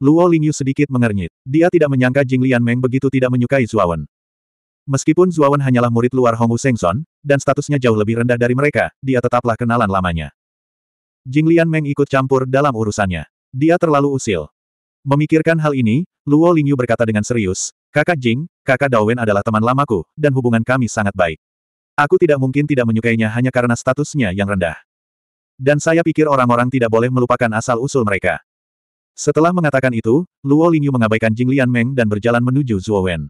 Luo Lingyu sedikit mengernyit. Dia tidak menyangka Jing Lian Meng begitu tidak menyukai Zuawan. Meskipun Zuawan hanyalah murid luar Hongwu Sengson, dan statusnya jauh lebih rendah dari mereka, dia tetaplah kenalan lamanya. Jing Lian Meng ikut campur dalam urusannya. Dia terlalu usil. Memikirkan hal ini, Luo Lingyu berkata dengan serius, Kakak Jing, kakak Dawen adalah teman lamaku, dan hubungan kami sangat baik. Aku tidak mungkin tidak menyukainya hanya karena statusnya yang rendah. Dan saya pikir orang-orang tidak boleh melupakan asal-usul mereka. Setelah mengatakan itu, Luo Lingyu mengabaikan Jing Lian Meng dan berjalan menuju Zuo Wen.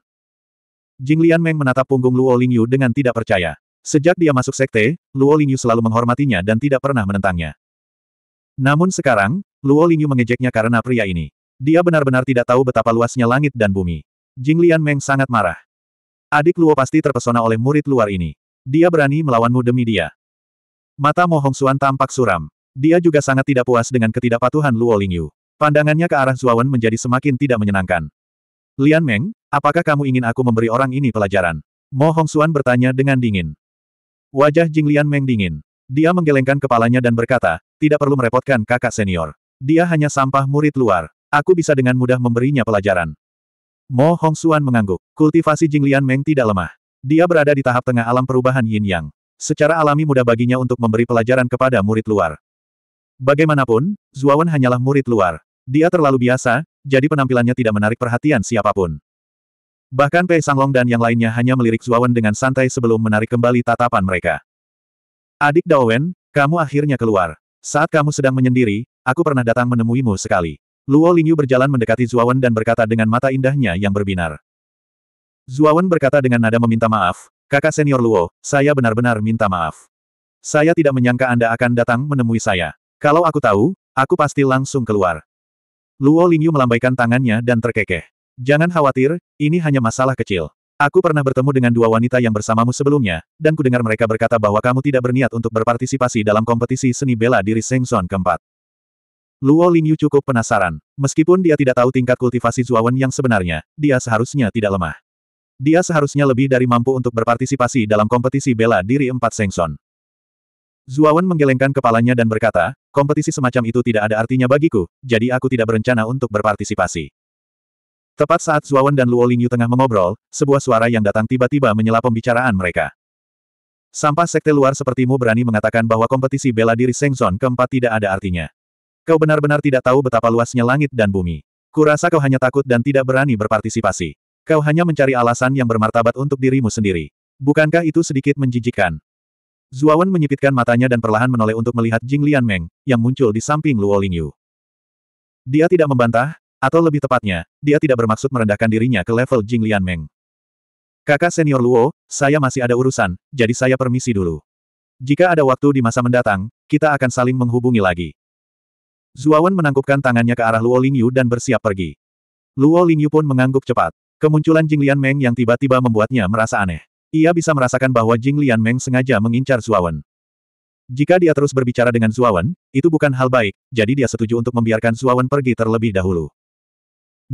Jing Lian Meng menatap punggung Luo Lingyu dengan tidak percaya. Sejak dia masuk sekte, Luo Lingyu selalu menghormatinya dan tidak pernah menentangnya. Namun sekarang, Luo Lingyu mengejeknya karena pria ini. Dia benar-benar tidak tahu betapa luasnya langit dan bumi. Jing Lian Meng sangat marah. Adik Luo pasti terpesona oleh murid luar ini. Dia berani melawanmu demi dia. Mata Mo Xuan tampak suram. Dia juga sangat tidak puas dengan ketidakpatuhan Luo Lingyu. Pandangannya ke arah Zuawan menjadi semakin tidak menyenangkan. Lian Meng, apakah kamu ingin aku memberi orang ini pelajaran? Mo Suan bertanya dengan dingin. Wajah Jing Lian Meng dingin. Dia menggelengkan kepalanya dan berkata, tidak perlu merepotkan kakak senior. Dia hanya sampah murid luar. Aku bisa dengan mudah memberinya pelajaran. Mo Suan mengangguk. Kultivasi Jing Lian Meng tidak lemah. Dia berada di tahap tengah alam perubahan yin yang. Secara alami mudah baginya untuk memberi pelajaran kepada murid luar. Bagaimanapun, Zuawan hanyalah murid luar. Dia terlalu biasa, jadi penampilannya tidak menarik perhatian siapapun. Bahkan Pei Sanglong dan yang lainnya hanya melirik Zuawan dengan santai sebelum menarik kembali tatapan mereka. Adik Daowen, kamu akhirnya keluar. Saat kamu sedang menyendiri, aku pernah datang menemuimu sekali. Luo Lingyu berjalan mendekati Zuawan dan berkata dengan mata indahnya yang berbinar. Zuawan berkata dengan nada meminta maaf, kakak senior Luo, saya benar-benar minta maaf. Saya tidak menyangka Anda akan datang menemui saya. Kalau aku tahu, aku pasti langsung keluar. Luo Lingyu melambaikan tangannya dan terkekeh. Jangan khawatir, ini hanya masalah kecil. Aku pernah bertemu dengan dua wanita yang bersamamu sebelumnya, dan kudengar mereka berkata bahwa kamu tidak berniat untuk berpartisipasi dalam kompetisi seni bela diri Sengson keempat. Luo Lingyu cukup penasaran. Meskipun dia tidak tahu tingkat kultivasi Zuawan yang sebenarnya, dia seharusnya tidak lemah. Dia seharusnya lebih dari mampu untuk berpartisipasi dalam kompetisi bela diri empat Sengson. Zuawan menggelengkan kepalanya dan berkata, kompetisi semacam itu tidak ada artinya bagiku, jadi aku tidak berencana untuk berpartisipasi. Tepat saat Zuawan dan Luo Lingyu tengah mengobrol, sebuah suara yang datang tiba-tiba menyela pembicaraan mereka. Sampah sekte luar sepertimu berani mengatakan bahwa kompetisi bela diri Sengzon keempat tidak ada artinya. Kau benar-benar tidak tahu betapa luasnya langit dan bumi. Kurasa kau hanya takut dan tidak berani berpartisipasi. Kau hanya mencari alasan yang bermartabat untuk dirimu sendiri. Bukankah itu sedikit menjijikkan? Zuawan menyipitkan matanya dan perlahan menoleh untuk melihat Jing Meng yang muncul di samping Luo Lingyu. Dia tidak membantah, atau lebih tepatnya, dia tidak bermaksud merendahkan dirinya ke level Jing Meng. Kakak senior Luo, saya masih ada urusan, jadi saya permisi dulu. Jika ada waktu di masa mendatang, kita akan saling menghubungi lagi. Zuawan menangkupkan tangannya ke arah Luo Lingyu dan bersiap pergi. Luo Lingyu pun mengangguk cepat. Kemunculan Jing Meng yang tiba-tiba membuatnya merasa aneh. Ia bisa merasakan bahwa Jing Meng sengaja mengincar Zuawan. Jika dia terus berbicara dengan Zuawan, itu bukan hal baik, jadi dia setuju untuk membiarkan Zuawan pergi terlebih dahulu.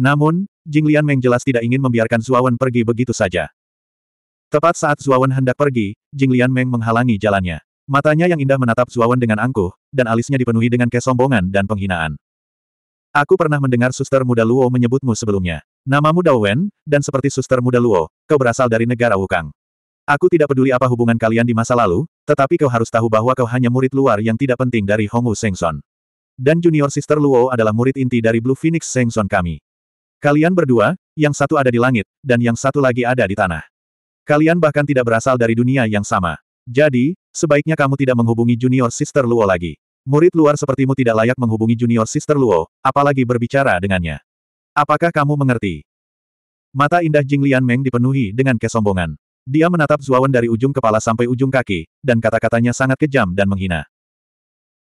Namun, Jing Meng jelas tidak ingin membiarkan Zuawan pergi begitu saja. Tepat saat Zuawan hendak pergi, Jing Meng menghalangi jalannya. Matanya yang indah menatap Zuawan dengan angkuh, dan alisnya dipenuhi dengan kesombongan dan penghinaan. Aku pernah mendengar suster muda Luo menyebutmu sebelumnya. Namamu Dao Wen, dan seperti suster muda Luo, kau berasal dari negara Wukang. Aku tidak peduli apa hubungan kalian di masa lalu, tetapi kau harus tahu bahwa kau hanya murid luar yang tidak penting dari Hongwu Sengson. Dan junior sister Luo adalah murid inti dari Blue Phoenix Sengson kami. Kalian berdua, yang satu ada di langit, dan yang satu lagi ada di tanah. Kalian bahkan tidak berasal dari dunia yang sama. Jadi, sebaiknya kamu tidak menghubungi junior sister Luo lagi. Murid luar sepertimu tidak layak menghubungi junior sister Luo, apalagi berbicara dengannya. Apakah kamu mengerti? Mata indah Jing Lian Meng dipenuhi dengan kesombongan. Dia menatap Zuawan dari ujung kepala sampai ujung kaki, dan kata-katanya sangat kejam dan menghina.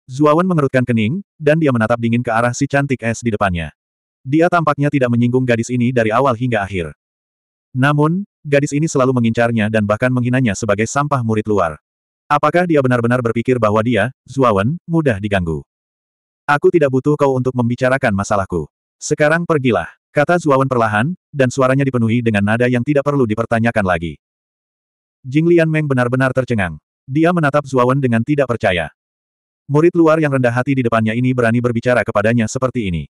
Zuawan mengerutkan kening, dan dia menatap dingin ke arah si cantik es di depannya. Dia tampaknya tidak menyinggung gadis ini dari awal hingga akhir. Namun, gadis ini selalu mengincarnya dan bahkan menghinanya sebagai sampah murid luar. Apakah dia benar-benar berpikir bahwa dia, Zuawan, mudah diganggu? Aku tidak butuh kau untuk membicarakan masalahku. Sekarang pergilah, kata Zuawan perlahan, dan suaranya dipenuhi dengan nada yang tidak perlu dipertanyakan lagi. Jing Lian Meng benar-benar tercengang. Dia menatap Zuawan dengan tidak percaya. Murid luar yang rendah hati di depannya ini berani berbicara kepadanya seperti ini.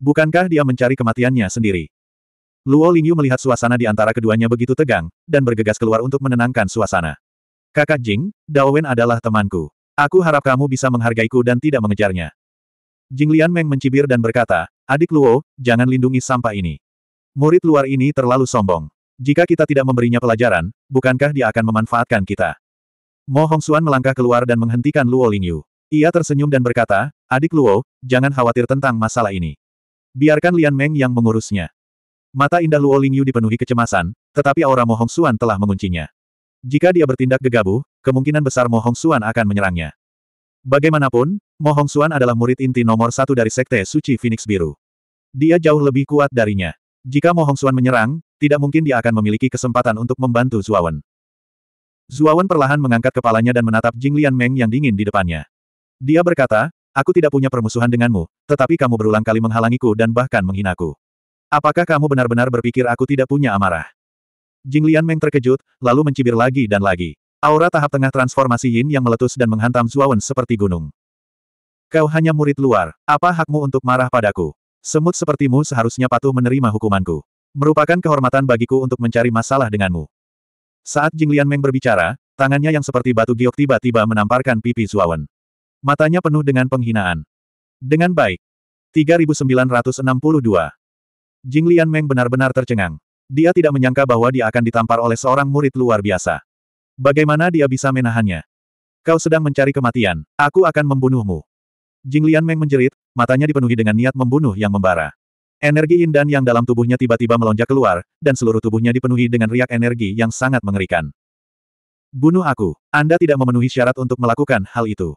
Bukankah dia mencari kematiannya sendiri? Luo Lingyu melihat suasana di antara keduanya begitu tegang, dan bergegas keluar untuk menenangkan suasana. Kakak Jing, Dao Wen adalah temanku. Aku harap kamu bisa menghargaiku dan tidak mengejarnya. Jing Lian Meng mencibir dan berkata, Adik Luo, jangan lindungi sampah ini. Murid luar ini terlalu sombong. Jika kita tidak memberinya pelajaran, bukankah dia akan memanfaatkan kita? Mo Xuan melangkah keluar dan menghentikan Luo Lingyu. Ia tersenyum dan berkata, adik Luo, jangan khawatir tentang masalah ini. Biarkan Lian Meng yang mengurusnya. Mata indah Luo Lingyu dipenuhi kecemasan, tetapi aura Mo Xuan telah menguncinya. Jika dia bertindak gegabah, kemungkinan besar Mo Xuan akan menyerangnya. Bagaimanapun, Mo Xuan adalah murid inti nomor satu dari Sekte Suci Phoenix Biru. Dia jauh lebih kuat darinya. Jika Mo Hongxuan menyerang, tidak mungkin dia akan memiliki kesempatan untuk membantu Zuawan. Zuawan perlahan mengangkat kepalanya dan menatap Jinglian Meng yang dingin di depannya. Dia berkata, aku tidak punya permusuhan denganmu, tetapi kamu berulang kali menghalangiku dan bahkan menghinaku. Apakah kamu benar-benar berpikir aku tidak punya amarah? Jinglian Meng terkejut, lalu mencibir lagi dan lagi. Aura tahap tengah transformasi Yin yang meletus dan menghantam Zuawan seperti gunung. Kau hanya murid luar, apa hakmu untuk marah padaku? Semut sepertimu seharusnya patuh menerima hukumanku. Merupakan kehormatan bagiku untuk mencari masalah denganmu. Saat Jinglian Meng berbicara, tangannya yang seperti batu giok tiba-tiba menamparkan pipi Zuawan. Matanya penuh dengan penghinaan. Dengan baik. 3962. Jinglian Meng benar-benar tercengang. Dia tidak menyangka bahwa dia akan ditampar oleh seorang murid luar biasa. Bagaimana dia bisa menahannya? Kau sedang mencari kematian, aku akan membunuhmu. Jing Lian Meng menjerit, matanya dipenuhi dengan niat membunuh yang membara. Energi indan yang dalam tubuhnya tiba-tiba melonjak keluar, dan seluruh tubuhnya dipenuhi dengan riak energi yang sangat mengerikan. Bunuh aku, Anda tidak memenuhi syarat untuk melakukan hal itu.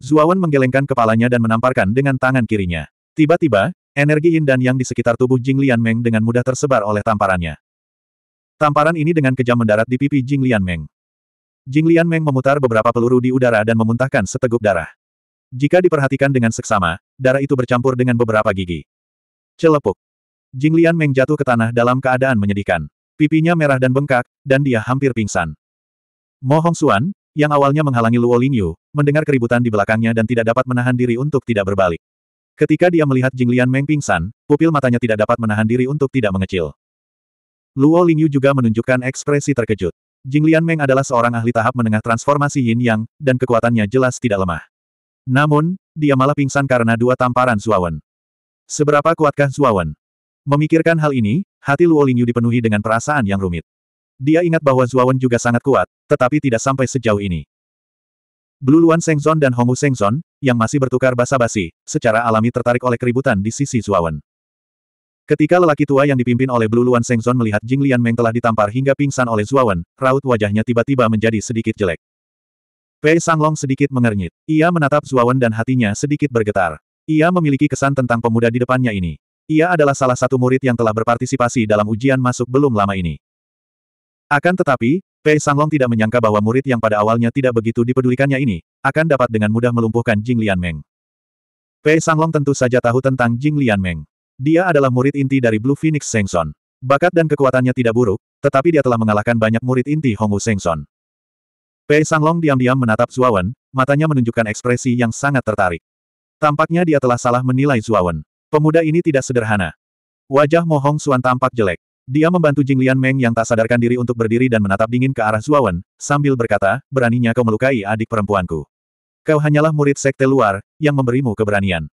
Zuawan menggelengkan kepalanya dan menamparkan dengan tangan kirinya. Tiba-tiba, energi indan yang di sekitar tubuh Jing Lian Meng dengan mudah tersebar oleh tamparannya. Tamparan ini dengan kejam mendarat di pipi Jing Lian Meng. Jing Lian Meng memutar beberapa peluru di udara dan memuntahkan seteguk darah. Jika diperhatikan dengan seksama, darah itu bercampur dengan beberapa gigi. Celepuk. Jinglian Meng jatuh ke tanah dalam keadaan menyedihkan. Pipinya merah dan bengkak, dan dia hampir pingsan. Mo Xuan, yang awalnya menghalangi Luo Lingyu, mendengar keributan di belakangnya dan tidak dapat menahan diri untuk tidak berbalik. Ketika dia melihat Jinglian Meng pingsan, pupil matanya tidak dapat menahan diri untuk tidak mengecil. Luo Lingyu juga menunjukkan ekspresi terkejut. Jinglian Meng adalah seorang ahli tahap menengah transformasi Yin Yang, dan kekuatannya jelas tidak lemah. Namun, dia malah pingsan karena dua tamparan Suawan. Seberapa kuatkah Zuawan? Memikirkan hal ini, hati Luo Lingyu dipenuhi dengan perasaan yang rumit. Dia ingat bahwa Zuawan juga sangat kuat, tetapi tidak sampai sejauh ini. Bluluan Sengzon dan Hongwu Sengzon, yang masih bertukar basa-basi, secara alami tertarik oleh keributan di sisi Zuawan. Ketika lelaki tua yang dipimpin oleh Bluluan Sengzon melihat Jing Lian Meng telah ditampar hingga pingsan oleh Zuawan, raut wajahnya tiba-tiba menjadi sedikit jelek. Pei Sanglong sedikit mengernyit. Ia menatap Zuawan dan hatinya sedikit bergetar. Ia memiliki kesan tentang pemuda di depannya ini. Ia adalah salah satu murid yang telah berpartisipasi dalam ujian masuk belum lama ini. Akan tetapi, Pei Sanglong tidak menyangka bahwa murid yang pada awalnya tidak begitu dipedulikannya ini, akan dapat dengan mudah melumpuhkan Jing Meng. Pei Sanglong tentu saja tahu tentang Jing Meng. Dia adalah murid inti dari Blue Phoenix Sengson. Bakat dan kekuatannya tidak buruk, tetapi dia telah mengalahkan banyak murid inti Hongwu Sengson. Pei Sanglong diam-diam menatap Zuawan, matanya menunjukkan ekspresi yang sangat tertarik. Tampaknya dia telah salah menilai Zuawan. Pemuda ini tidak sederhana. Wajah Mohong Suan tampak jelek. Dia membantu Jinglian Meng yang tak sadarkan diri untuk berdiri dan menatap dingin ke arah Zuawan, sambil berkata, beraninya kau melukai adik perempuanku. Kau hanyalah murid sekte luar, yang memberimu keberanian.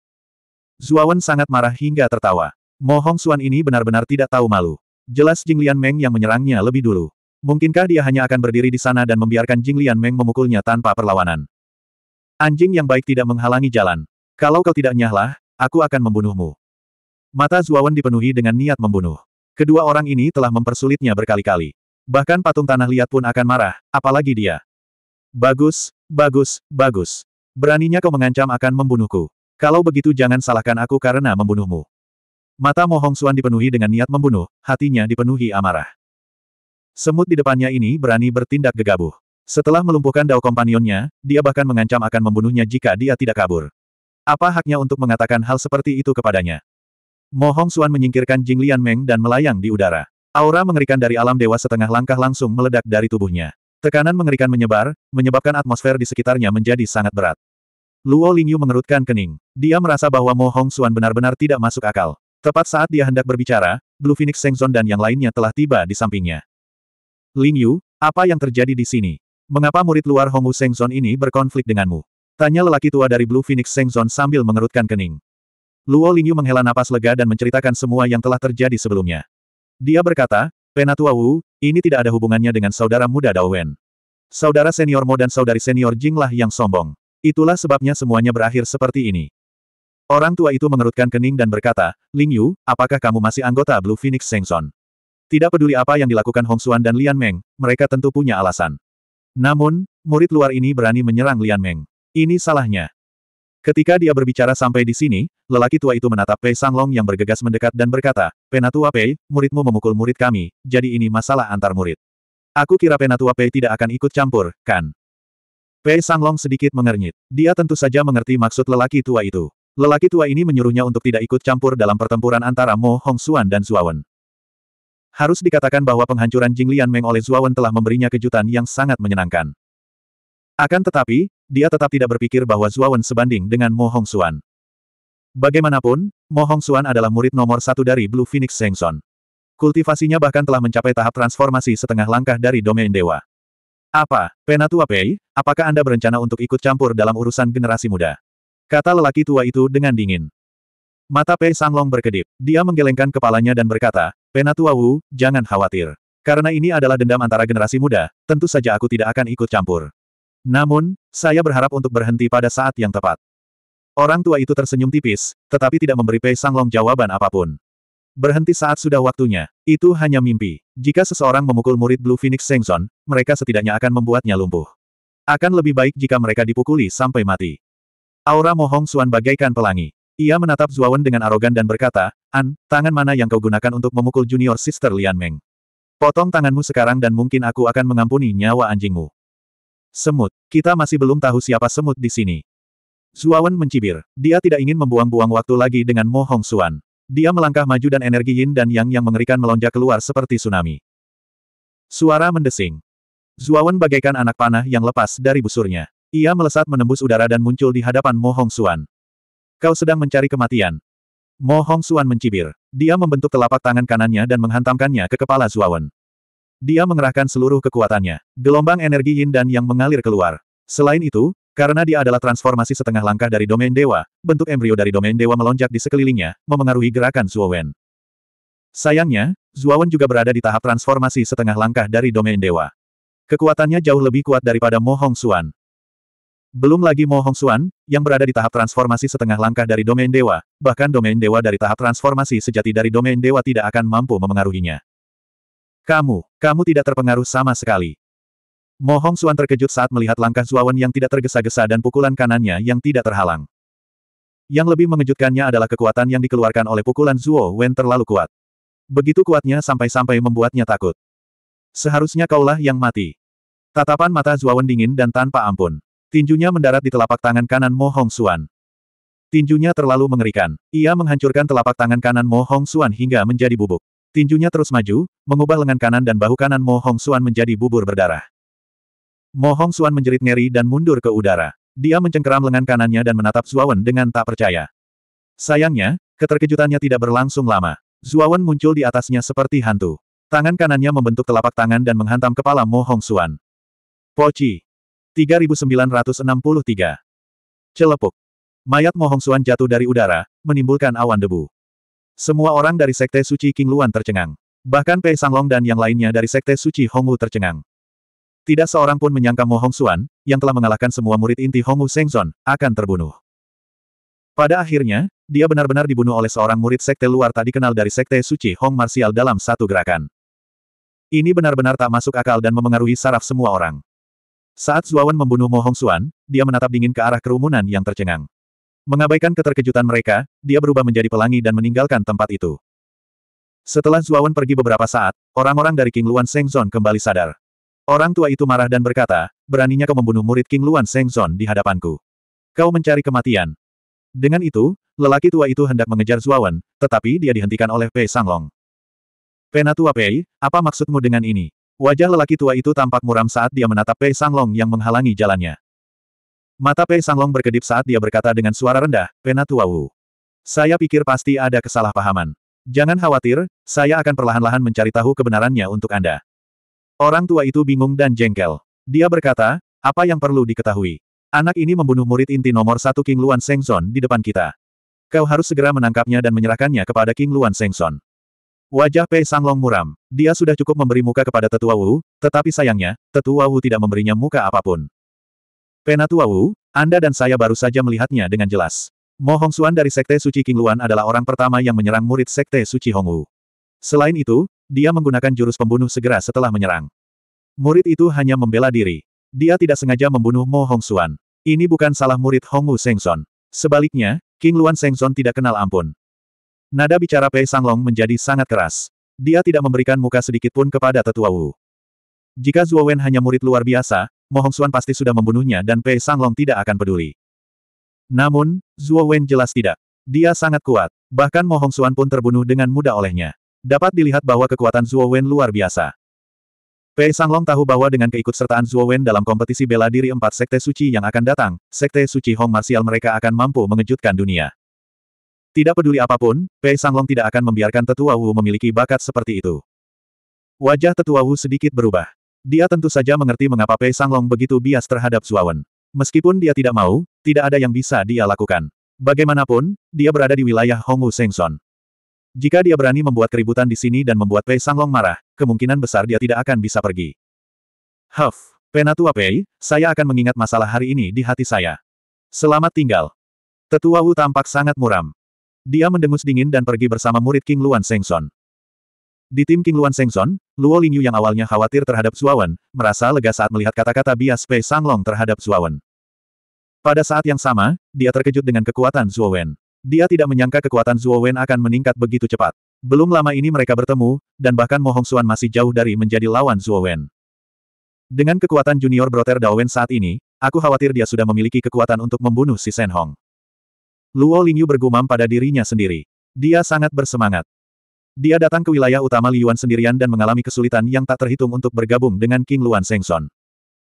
Zuawan sangat marah hingga tertawa. Mohong Suan ini benar-benar tidak tahu malu. Jelas Jinglian Meng yang menyerangnya lebih dulu. Mungkinkah dia hanya akan berdiri di sana dan membiarkan Jing Lian Meng memukulnya tanpa perlawanan? Anjing yang baik tidak menghalangi jalan. Kalau kau tidak nyahlah, aku akan membunuhmu. Mata Zuawan dipenuhi dengan niat membunuh. Kedua orang ini telah mempersulitnya berkali-kali. Bahkan patung tanah liat pun akan marah, apalagi dia. Bagus, bagus, bagus. Beraninya kau mengancam akan membunuhku. Kalau begitu jangan salahkan aku karena membunuhmu. Mata Mohong Suan dipenuhi dengan niat membunuh, hatinya dipenuhi amarah. Semut di depannya ini berani bertindak gegabah. Setelah melumpuhkan dao kompanionnya, dia bahkan mengancam akan membunuhnya jika dia tidak kabur. Apa haknya untuk mengatakan hal seperti itu kepadanya? Mo Hong Xuan menyingkirkan Jing Lian Meng dan melayang di udara. Aura mengerikan dari alam dewa setengah langkah langsung meledak dari tubuhnya. Tekanan mengerikan menyebar, menyebabkan atmosfer di sekitarnya menjadi sangat berat. Luo Lingyu mengerutkan kening. Dia merasa bahwa Mo Hong Xuan benar-benar tidak masuk akal. Tepat saat dia hendak berbicara, Blue Phoenix Sengzon dan yang lainnya telah tiba di sampingnya. Ling Yu, apa yang terjadi di sini? Mengapa murid luar Seng Sengzon ini berkonflik denganmu? Tanya lelaki tua dari Blue Phoenix Sengzon sambil mengerutkan kening. Luo Lingyu menghela napas lega dan menceritakan semua yang telah terjadi sebelumnya. Dia berkata, Penatua Wu, ini tidak ada hubungannya dengan saudara muda Wen. Saudara senior Mo dan saudari senior Jinglah yang sombong. Itulah sebabnya semuanya berakhir seperti ini. Orang tua itu mengerutkan kening dan berkata, Ling Yu, apakah kamu masih anggota Blue Phoenix Zon? Tidak peduli apa yang dilakukan Hong Xuan dan Lian Meng, mereka tentu punya alasan. Namun, murid luar ini berani menyerang Lian Meng. Ini salahnya. Ketika dia berbicara sampai di sini, lelaki tua itu menatap Pei Sanglong yang bergegas mendekat dan berkata, Penatua Pei, muridmu memukul murid kami, jadi ini masalah antar murid. Aku kira Penatua Pei tidak akan ikut campur, kan? Pei Sanglong sedikit mengernyit. Dia tentu saja mengerti maksud lelaki tua itu. Lelaki tua ini menyuruhnya untuk tidak ikut campur dalam pertempuran antara Mo Hong Xuan dan Zuawan. Harus dikatakan bahwa penghancuran Jing Lian Meng oleh Zuawan telah memberinya kejutan yang sangat menyenangkan. Akan tetapi, dia tetap tidak berpikir bahwa Zuawan sebanding dengan Mo Hong Xuan. Bagaimanapun, Mo Hong Xuan adalah murid nomor satu dari Blue Phoenix Sengson. Kultivasinya bahkan telah mencapai tahap transformasi setengah langkah dari domain dewa. Apa, Penatua Pei, apakah Anda berencana untuk ikut campur dalam urusan generasi muda? Kata lelaki tua itu dengan dingin. Mata Pei Sanglong berkedip. Dia menggelengkan kepalanya dan berkata, Penatua Wu, jangan khawatir. Karena ini adalah dendam antara generasi muda, tentu saja aku tidak akan ikut campur. Namun, saya berharap untuk berhenti pada saat yang tepat. Orang tua itu tersenyum tipis, tetapi tidak memberi Pei Sanglong jawaban apapun. Berhenti saat sudah waktunya, itu hanya mimpi. Jika seseorang memukul murid Blue Phoenix Sengson, mereka setidaknya akan membuatnya lumpuh. Akan lebih baik jika mereka dipukuli sampai mati. Aura Mohong Suan bagaikan pelangi. Ia menatap Zuawan dengan arogan dan berkata, An, tangan mana yang kau gunakan untuk memukul junior sister Lian Meng? Potong tanganmu sekarang dan mungkin aku akan mengampuni nyawa anjingmu. Semut, kita masih belum tahu siapa semut di sini. Zuawan mencibir. Dia tidak ingin membuang-buang waktu lagi dengan Mo Hong Suan. Dia melangkah maju dan energi yin dan yang yang mengerikan melonjak keluar seperti tsunami. Suara mendesing. Zuawan bagaikan anak panah yang lepas dari busurnya. Ia melesat menembus udara dan muncul di hadapan Mo Hong Suan. Kau sedang mencari kematian. Mo Hong Suan mencibir. Dia membentuk telapak tangan kanannya dan menghantamkannya ke kepala Zuawan. Dia mengerahkan seluruh kekuatannya. Gelombang energi yin dan yang mengalir keluar. Selain itu, karena dia adalah transformasi setengah langkah dari domain dewa, bentuk embrio dari domain dewa melonjak di sekelilingnya, memengaruhi gerakan Zuawan. Sayangnya, Zuawan juga berada di tahap transformasi setengah langkah dari domain dewa. Kekuatannya jauh lebih kuat daripada Mo Hong Suan. Belum lagi Mo Xuan yang berada di tahap transformasi setengah langkah dari domain dewa, bahkan domain dewa dari tahap transformasi sejati dari domain dewa tidak akan mampu memengaruhinya. Kamu, kamu tidak terpengaruh sama sekali. Mo Xuan terkejut saat melihat langkah Zuawan yang tidak tergesa-gesa dan pukulan kanannya yang tidak terhalang. Yang lebih mengejutkannya adalah kekuatan yang dikeluarkan oleh pukulan Zuo Wen terlalu kuat. Begitu kuatnya sampai-sampai membuatnya takut. Seharusnya kaulah yang mati. Tatapan mata Zuawan dingin dan tanpa ampun. Tinjunya mendarat di telapak tangan kanan Mo Hong Xuan. Tinjunya terlalu mengerikan. Ia menghancurkan telapak tangan kanan Mo Hong Xuan hingga menjadi bubuk. Tinjunya terus maju, mengubah lengan kanan dan bahu kanan Mo Hong Xuan menjadi bubur berdarah. Mo Hong Xuan menjerit ngeri dan mundur ke udara. Dia mencengkeram lengan kanannya dan menatap Zuawan dengan tak percaya. Sayangnya, keterkejutannya tidak berlangsung lama. Zuawan muncul di atasnya seperti hantu. Tangan kanannya membentuk telapak tangan dan menghantam kepala Mo Hong Xuan. Poci! 3963. Celepuk. Mayat Mohong Suan jatuh dari udara, menimbulkan awan debu. Semua orang dari Sekte Suci King Luan tercengang. Bahkan Pei Sanglong dan yang lainnya dari Sekte Suci Hongwu tercengang. Tidak seorang pun menyangka Mohong Suan, Xuan, yang telah mengalahkan semua murid inti Hongwu Sengzon, akan terbunuh. Pada akhirnya, dia benar-benar dibunuh oleh seorang murid sekte luar tak dikenal dari sekte suci Hong Martial dalam satu gerakan. Ini benar-benar tak masuk akal dan memengaruhi saraf semua orang. Saat Zuawan membunuh Mo Xuan, dia menatap dingin ke arah kerumunan yang tercengang. Mengabaikan keterkejutan mereka, dia berubah menjadi pelangi dan meninggalkan tempat itu. Setelah Zuawan pergi beberapa saat, orang-orang dari King Luan Sengzon kembali sadar. Orang tua itu marah dan berkata, beraninya kau membunuh murid King Luan Sengzon di hadapanku. Kau mencari kematian. Dengan itu, lelaki tua itu hendak mengejar Zuawan, tetapi dia dihentikan oleh Pei Sanglong. Penatua Pei, apa maksudmu dengan ini? Wajah lelaki tua itu tampak muram saat dia menatap Pei Sanglong yang menghalangi jalannya. Mata Pei Sanglong berkedip saat dia berkata dengan suara rendah, Penatuawu. Saya pikir pasti ada kesalahpahaman. Jangan khawatir, saya akan perlahan-lahan mencari tahu kebenarannya untuk Anda. Orang tua itu bingung dan jengkel. Dia berkata, apa yang perlu diketahui? Anak ini membunuh murid inti nomor satu King Luan Sengson di depan kita. Kau harus segera menangkapnya dan menyerahkannya kepada King Luan Sengson. Wajah Pei Sanglong muram. Dia sudah cukup memberi muka kepada Tetua Wu, tetapi sayangnya, Tetua Wu tidak memberinya muka apapun. Penatua Wu, Anda dan saya baru saja melihatnya dengan jelas. Mo Xuan dari Sekte Suci Luan adalah orang pertama yang menyerang murid Sekte Suci Hongwu. Selain itu, dia menggunakan jurus pembunuh segera setelah menyerang. Murid itu hanya membela diri. Dia tidak sengaja membunuh Mo Xuan. Ini bukan salah murid Hongwu Sengson. Sebaliknya, King Luan Sengson tidak kenal ampun. Nada bicara Pei Sanglong menjadi sangat keras. Dia tidak memberikan muka sedikit pun kepada tetua Wu. Jika Zhuo Wen hanya murid luar biasa, Mohong Xuan pasti sudah membunuhnya dan Pei Sanglong tidak akan peduli. Namun, Zhuo Wen jelas tidak. Dia sangat kuat. Bahkan Mohong Xuan pun terbunuh dengan mudah olehnya. Dapat dilihat bahwa kekuatan Zhuo Wen luar biasa. Pei Sanglong tahu bahwa dengan keikutsertaan Zhuo Wen dalam kompetisi bela diri empat Sekte Suci yang akan datang, Sekte Suci Hong Martial mereka akan mampu mengejutkan dunia. Tidak peduli apapun, Pei Sanglong tidak akan membiarkan Tetua Wu memiliki bakat seperti itu. Wajah Tetua Wu sedikit berubah. Dia tentu saja mengerti mengapa Pei Sanglong begitu bias terhadap Zuawan. Meskipun dia tidak mau, tidak ada yang bisa dia lakukan. Bagaimanapun, dia berada di wilayah Hongwu Sengson. Jika dia berani membuat keributan di sini dan membuat Pei Sanglong marah, kemungkinan besar dia tidak akan bisa pergi. Huff, Penatua Pei, saya akan mengingat masalah hari ini di hati saya. Selamat tinggal. Tetua Wu tampak sangat muram. Dia mendengus dingin dan pergi bersama murid King Luan Sengson. Di tim King Luan Sengson, Luo Lingyu yang awalnya khawatir terhadap Zuawan, merasa lega saat melihat kata-kata bias Pei Sanglong terhadap Zuawan. Pada saat yang sama, dia terkejut dengan kekuatan Zuowen. Dia tidak menyangka kekuatan Zuowen akan meningkat begitu cepat. Belum lama ini mereka bertemu, dan bahkan Mohong Suan masih jauh dari menjadi lawan Zuowen. Dengan kekuatan junior broter Wen saat ini, aku khawatir dia sudah memiliki kekuatan untuk membunuh si Sen Hong. Luo Lingyu bergumam pada dirinya sendiri. Dia sangat bersemangat. Dia datang ke wilayah utama Liyuan sendirian dan mengalami kesulitan yang tak terhitung untuk bergabung dengan King Luan Sengson.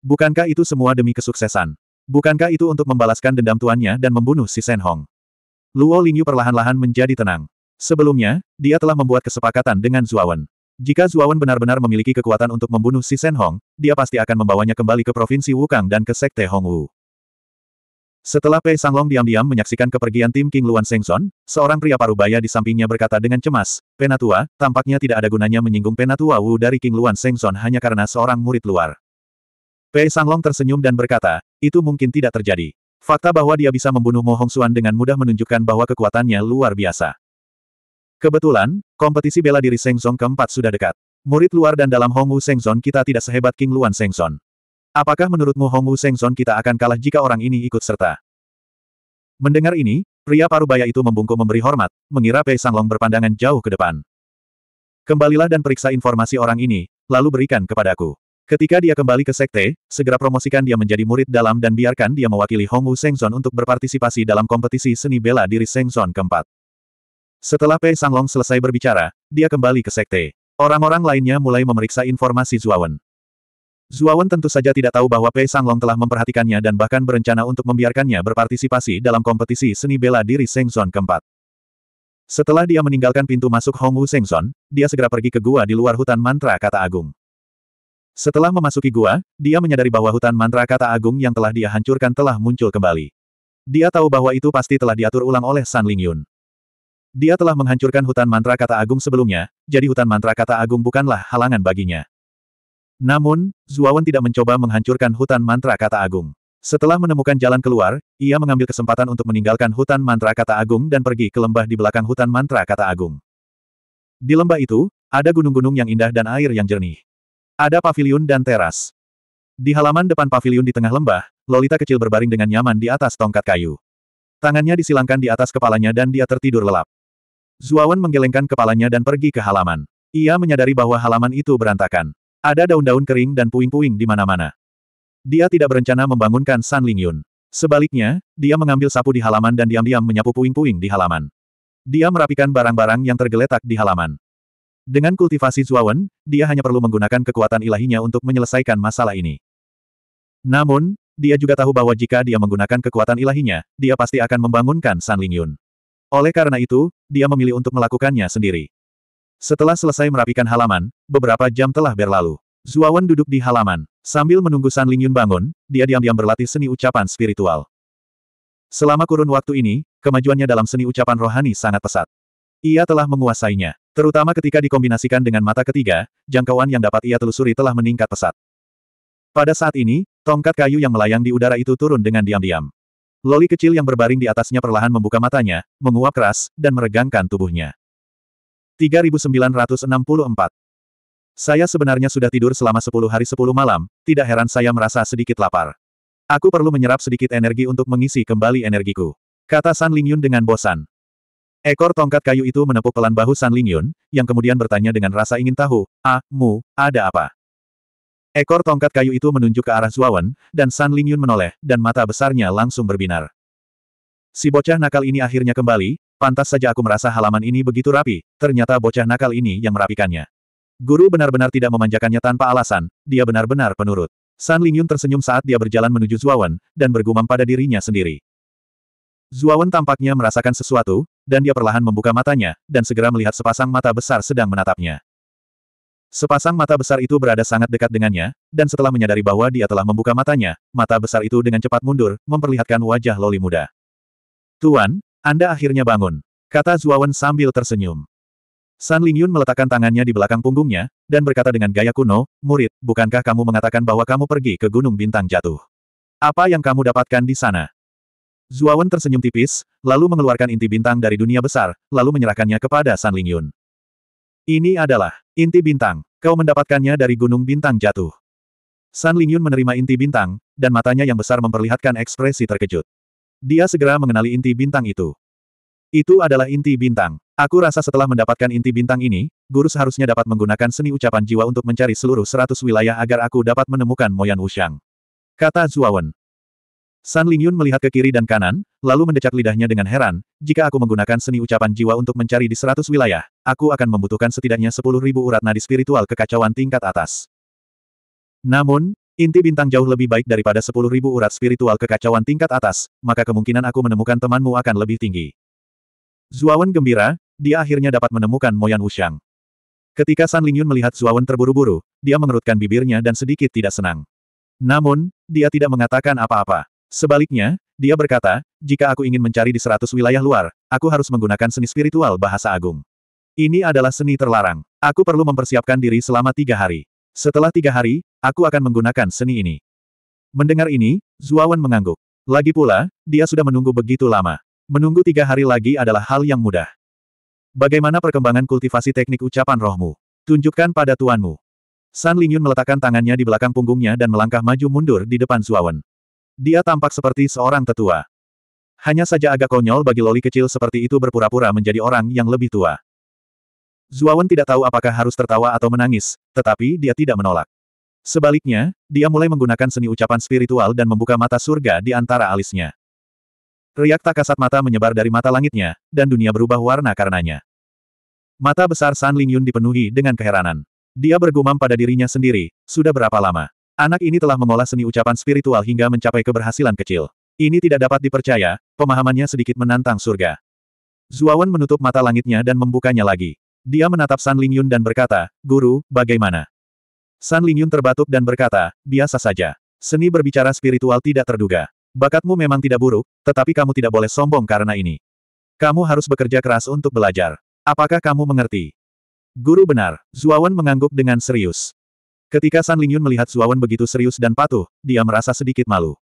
Bukankah itu semua demi kesuksesan? Bukankah itu untuk membalaskan dendam tuannya dan membunuh si Shen Hong? Luo Lingyu perlahan-lahan menjadi tenang. Sebelumnya, dia telah membuat kesepakatan dengan Zuawan. Jika Zuawan benar-benar memiliki kekuatan untuk membunuh si Shen Hong, dia pasti akan membawanya kembali ke Provinsi Wukang dan ke Sekte Hongwu. Setelah Pei Sanglong diam-diam menyaksikan kepergian tim King Luan Sengson, seorang pria parubaya di sampingnya berkata dengan cemas, Penatua, tampaknya tidak ada gunanya menyinggung Penatua Wu dari King Luan Sengson hanya karena seorang murid luar. Pei Sanglong tersenyum dan berkata, itu mungkin tidak terjadi. Fakta bahwa dia bisa membunuh Mo Hong Xuan dengan mudah menunjukkan bahwa kekuatannya luar biasa. Kebetulan, kompetisi bela diri Sengson keempat sudah dekat. Murid luar dan dalam Hong Hongwu Sengson kita tidak sehebat King Luan Sengson. Apakah menurutmu Hongwu Sengzon kita akan kalah jika orang ini ikut serta? Mendengar ini, pria parubaya itu membungkuk memberi hormat, mengira Pei Sanglong berpandangan jauh ke depan. Kembalilah dan periksa informasi orang ini, lalu berikan kepadaku. Ketika dia kembali ke sekte, segera promosikan dia menjadi murid dalam dan biarkan dia mewakili Hongwu Sengzon untuk berpartisipasi dalam kompetisi seni bela diri Sengzon keempat. Setelah Pei Sanglong selesai berbicara, dia kembali ke sekte. Orang-orang lainnya mulai memeriksa informasi Zuawan. Zuawan tentu saja tidak tahu bahwa Pei Sanglong telah memperhatikannya dan bahkan berencana untuk membiarkannya berpartisipasi dalam kompetisi seni bela diri Sengzon keempat. Setelah dia meninggalkan pintu masuk Hongwu Sengzon, dia segera pergi ke gua di luar hutan mantra kata agung. Setelah memasuki gua, dia menyadari bahwa hutan mantra kata agung yang telah dia hancurkan telah muncul kembali. Dia tahu bahwa itu pasti telah diatur ulang oleh San Lingyun. Dia telah menghancurkan hutan mantra kata agung sebelumnya, jadi hutan mantra kata agung bukanlah halangan baginya. Namun, Zuawan tidak mencoba menghancurkan hutan mantra kata agung. Setelah menemukan jalan keluar, ia mengambil kesempatan untuk meninggalkan hutan mantra kata agung dan pergi ke lembah di belakang hutan mantra kata agung. Di lembah itu, ada gunung-gunung yang indah dan air yang jernih. Ada pavilion dan teras. Di halaman depan pavilion di tengah lembah, Lolita kecil berbaring dengan nyaman di atas tongkat kayu. Tangannya disilangkan di atas kepalanya dan dia tertidur lelap. Zuawan menggelengkan kepalanya dan pergi ke halaman. Ia menyadari bahwa halaman itu berantakan. Ada daun-daun kering dan puing-puing di mana-mana. Dia tidak berencana membangunkan San Lingyun. Sebaliknya, dia mengambil sapu di halaman dan diam-diam menyapu puing-puing di halaman. Dia merapikan barang-barang yang tergeletak di halaman. Dengan kultivasi Zuawan, dia hanya perlu menggunakan kekuatan ilahinya untuk menyelesaikan masalah ini. Namun, dia juga tahu bahwa jika dia menggunakan kekuatan ilahinya, dia pasti akan membangunkan San Lingyun. Oleh karena itu, dia memilih untuk melakukannya sendiri. Setelah selesai merapikan halaman, beberapa jam telah berlalu. Zuawan duduk di halaman. Sambil menunggu San Lingyun bangun, dia diam-diam berlatih seni ucapan spiritual. Selama kurun waktu ini, kemajuannya dalam seni ucapan rohani sangat pesat. Ia telah menguasainya. Terutama ketika dikombinasikan dengan mata ketiga, jangkauan yang dapat ia telusuri telah meningkat pesat. Pada saat ini, tongkat kayu yang melayang di udara itu turun dengan diam-diam. Loli kecil yang berbaring di atasnya perlahan membuka matanya, menguap keras, dan meregangkan tubuhnya. 3964. Saya sebenarnya sudah tidur selama 10 hari 10 malam, tidak heran saya merasa sedikit lapar. Aku perlu menyerap sedikit energi untuk mengisi kembali energiku. Kata San Lingyun dengan bosan. Ekor tongkat kayu itu menepuk pelan bahu San Lingyun, yang kemudian bertanya dengan rasa ingin tahu, Ah mu, ada apa? Ekor tongkat kayu itu menunjuk ke arah Zuawan, dan San Lingyun menoleh, dan mata besarnya langsung berbinar. Si bocah nakal ini akhirnya kembali, Pantas saja aku merasa halaman ini begitu rapi, ternyata bocah nakal ini yang merapikannya. Guru benar-benar tidak memanjakannya tanpa alasan, dia benar-benar penurut. San Lingyun tersenyum saat dia berjalan menuju Zuawan, dan bergumam pada dirinya sendiri. Zuawan tampaknya merasakan sesuatu, dan dia perlahan membuka matanya, dan segera melihat sepasang mata besar sedang menatapnya. Sepasang mata besar itu berada sangat dekat dengannya, dan setelah menyadari bahwa dia telah membuka matanya, mata besar itu dengan cepat mundur, memperlihatkan wajah loli muda. Tuan, anda akhirnya bangun. Kata Zuawan sambil tersenyum. San Lingyun meletakkan tangannya di belakang punggungnya, dan berkata dengan gaya kuno, Murid, bukankah kamu mengatakan bahwa kamu pergi ke Gunung Bintang Jatuh? Apa yang kamu dapatkan di sana? Zuawan tersenyum tipis, lalu mengeluarkan inti bintang dari dunia besar, lalu menyerahkannya kepada San Lingyun. Ini adalah inti bintang. Kau mendapatkannya dari Gunung Bintang Jatuh. San Lingyun menerima inti bintang, dan matanya yang besar memperlihatkan ekspresi terkejut. Dia segera mengenali inti bintang itu. Itu adalah inti bintang. Aku rasa setelah mendapatkan inti bintang ini, guru seharusnya dapat menggunakan seni ucapan jiwa untuk mencari seluruh seratus wilayah agar aku dapat menemukan Moyan Wushang. Kata Zuawan. San Lingyun melihat ke kiri dan kanan, lalu mendecak lidahnya dengan heran, jika aku menggunakan seni ucapan jiwa untuk mencari di seratus wilayah, aku akan membutuhkan setidaknya sepuluh ribu urat nadi spiritual kekacauan tingkat atas. Namun, Inti bintang jauh lebih baik daripada 10.000 urat spiritual kekacauan tingkat atas, maka kemungkinan aku menemukan temanmu akan lebih tinggi. Zuawan gembira, dia akhirnya dapat menemukan Moyan Wushang. Ketika San Lingyun melihat Zuawan terburu-buru, dia mengerutkan bibirnya dan sedikit tidak senang. Namun, dia tidak mengatakan apa-apa. Sebaliknya, dia berkata, jika aku ingin mencari di seratus wilayah luar, aku harus menggunakan seni spiritual bahasa agung. Ini adalah seni terlarang. Aku perlu mempersiapkan diri selama tiga hari. Setelah tiga hari, Aku akan menggunakan seni ini. Mendengar ini, Zuawan mengangguk. Lagi pula, dia sudah menunggu begitu lama. Menunggu tiga hari lagi adalah hal yang mudah. Bagaimana perkembangan kultivasi teknik ucapan rohmu? Tunjukkan pada tuanmu. San Lingyun meletakkan tangannya di belakang punggungnya dan melangkah maju mundur di depan Zuawan. Dia tampak seperti seorang tetua. Hanya saja agak konyol bagi loli kecil seperti itu berpura-pura menjadi orang yang lebih tua. Zuawan tidak tahu apakah harus tertawa atau menangis, tetapi dia tidak menolak. Sebaliknya, dia mulai menggunakan seni ucapan spiritual dan membuka mata surga di antara alisnya. Riak tak kasat mata menyebar dari mata langitnya, dan dunia berubah warna karenanya. Mata besar San Ling Yun dipenuhi dengan keheranan. Dia bergumam pada dirinya sendiri, sudah berapa lama? Anak ini telah mengolah seni ucapan spiritual hingga mencapai keberhasilan kecil. Ini tidak dapat dipercaya, pemahamannya sedikit menantang surga. Zuawan menutup mata langitnya dan membukanya lagi. Dia menatap San Ling Yun dan berkata, Guru, bagaimana? San Lingyun terbatuk dan berkata, biasa saja. Seni berbicara spiritual tidak terduga. Bakatmu memang tidak buruk, tetapi kamu tidak boleh sombong karena ini. Kamu harus bekerja keras untuk belajar. Apakah kamu mengerti? Guru benar, Zuawan mengangguk dengan serius. Ketika San Lingyun melihat Zuawan begitu serius dan patuh, dia merasa sedikit malu.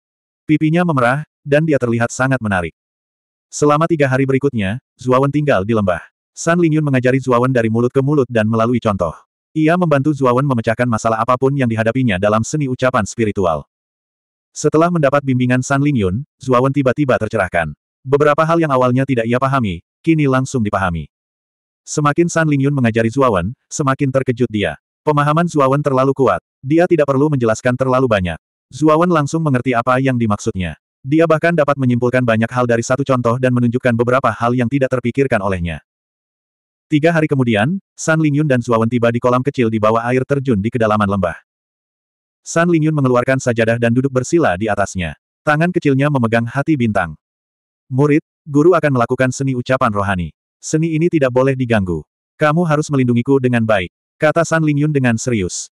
Pipinya memerah, dan dia terlihat sangat menarik. Selama tiga hari berikutnya, Zuawan tinggal di lembah. San Lingyun mengajari Zuawan dari mulut ke mulut dan melalui contoh. Ia membantu Zuawan memecahkan masalah apapun yang dihadapinya dalam seni ucapan spiritual. Setelah mendapat bimbingan San Lingyun, Zuawan tiba-tiba tercerahkan. Beberapa hal yang awalnya tidak ia pahami, kini langsung dipahami. Semakin San Lingyun mengajari Zuawan, semakin terkejut dia. Pemahaman Zuawan terlalu kuat, dia tidak perlu menjelaskan terlalu banyak. Zuawan langsung mengerti apa yang dimaksudnya. Dia bahkan dapat menyimpulkan banyak hal dari satu contoh dan menunjukkan beberapa hal yang tidak terpikirkan olehnya. Tiga hari kemudian, San Lingyun dan Zuawan tiba di kolam kecil di bawah air terjun di kedalaman lembah. San Lingyun mengeluarkan sajadah dan duduk bersila di atasnya. Tangan kecilnya memegang hati bintang. Murid, guru akan melakukan seni ucapan rohani. Seni ini tidak boleh diganggu. Kamu harus melindungiku dengan baik, kata San Lingyun dengan serius.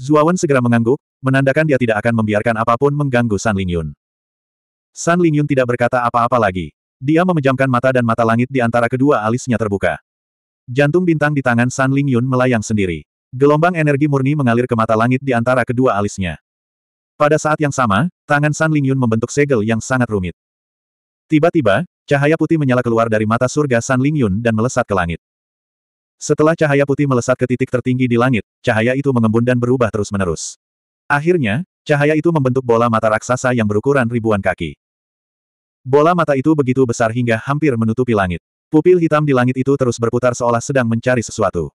Zuawan segera mengangguk, menandakan dia tidak akan membiarkan apapun mengganggu San Lingyun. San Lingyun tidak berkata apa-apa lagi. Dia memejamkan mata dan mata langit di antara kedua alisnya terbuka. Jantung bintang di tangan San Ling Yun melayang sendiri. Gelombang energi murni mengalir ke mata langit di antara kedua alisnya. Pada saat yang sama, tangan San Ling Yun membentuk segel yang sangat rumit. Tiba-tiba, cahaya putih menyala keluar dari mata surga San Ling Yun dan melesat ke langit. Setelah cahaya putih melesat ke titik tertinggi di langit, cahaya itu mengembun dan berubah terus-menerus. Akhirnya, cahaya itu membentuk bola mata raksasa yang berukuran ribuan kaki. Bola mata itu begitu besar hingga hampir menutupi langit. Pupil hitam di langit itu terus berputar seolah sedang mencari sesuatu.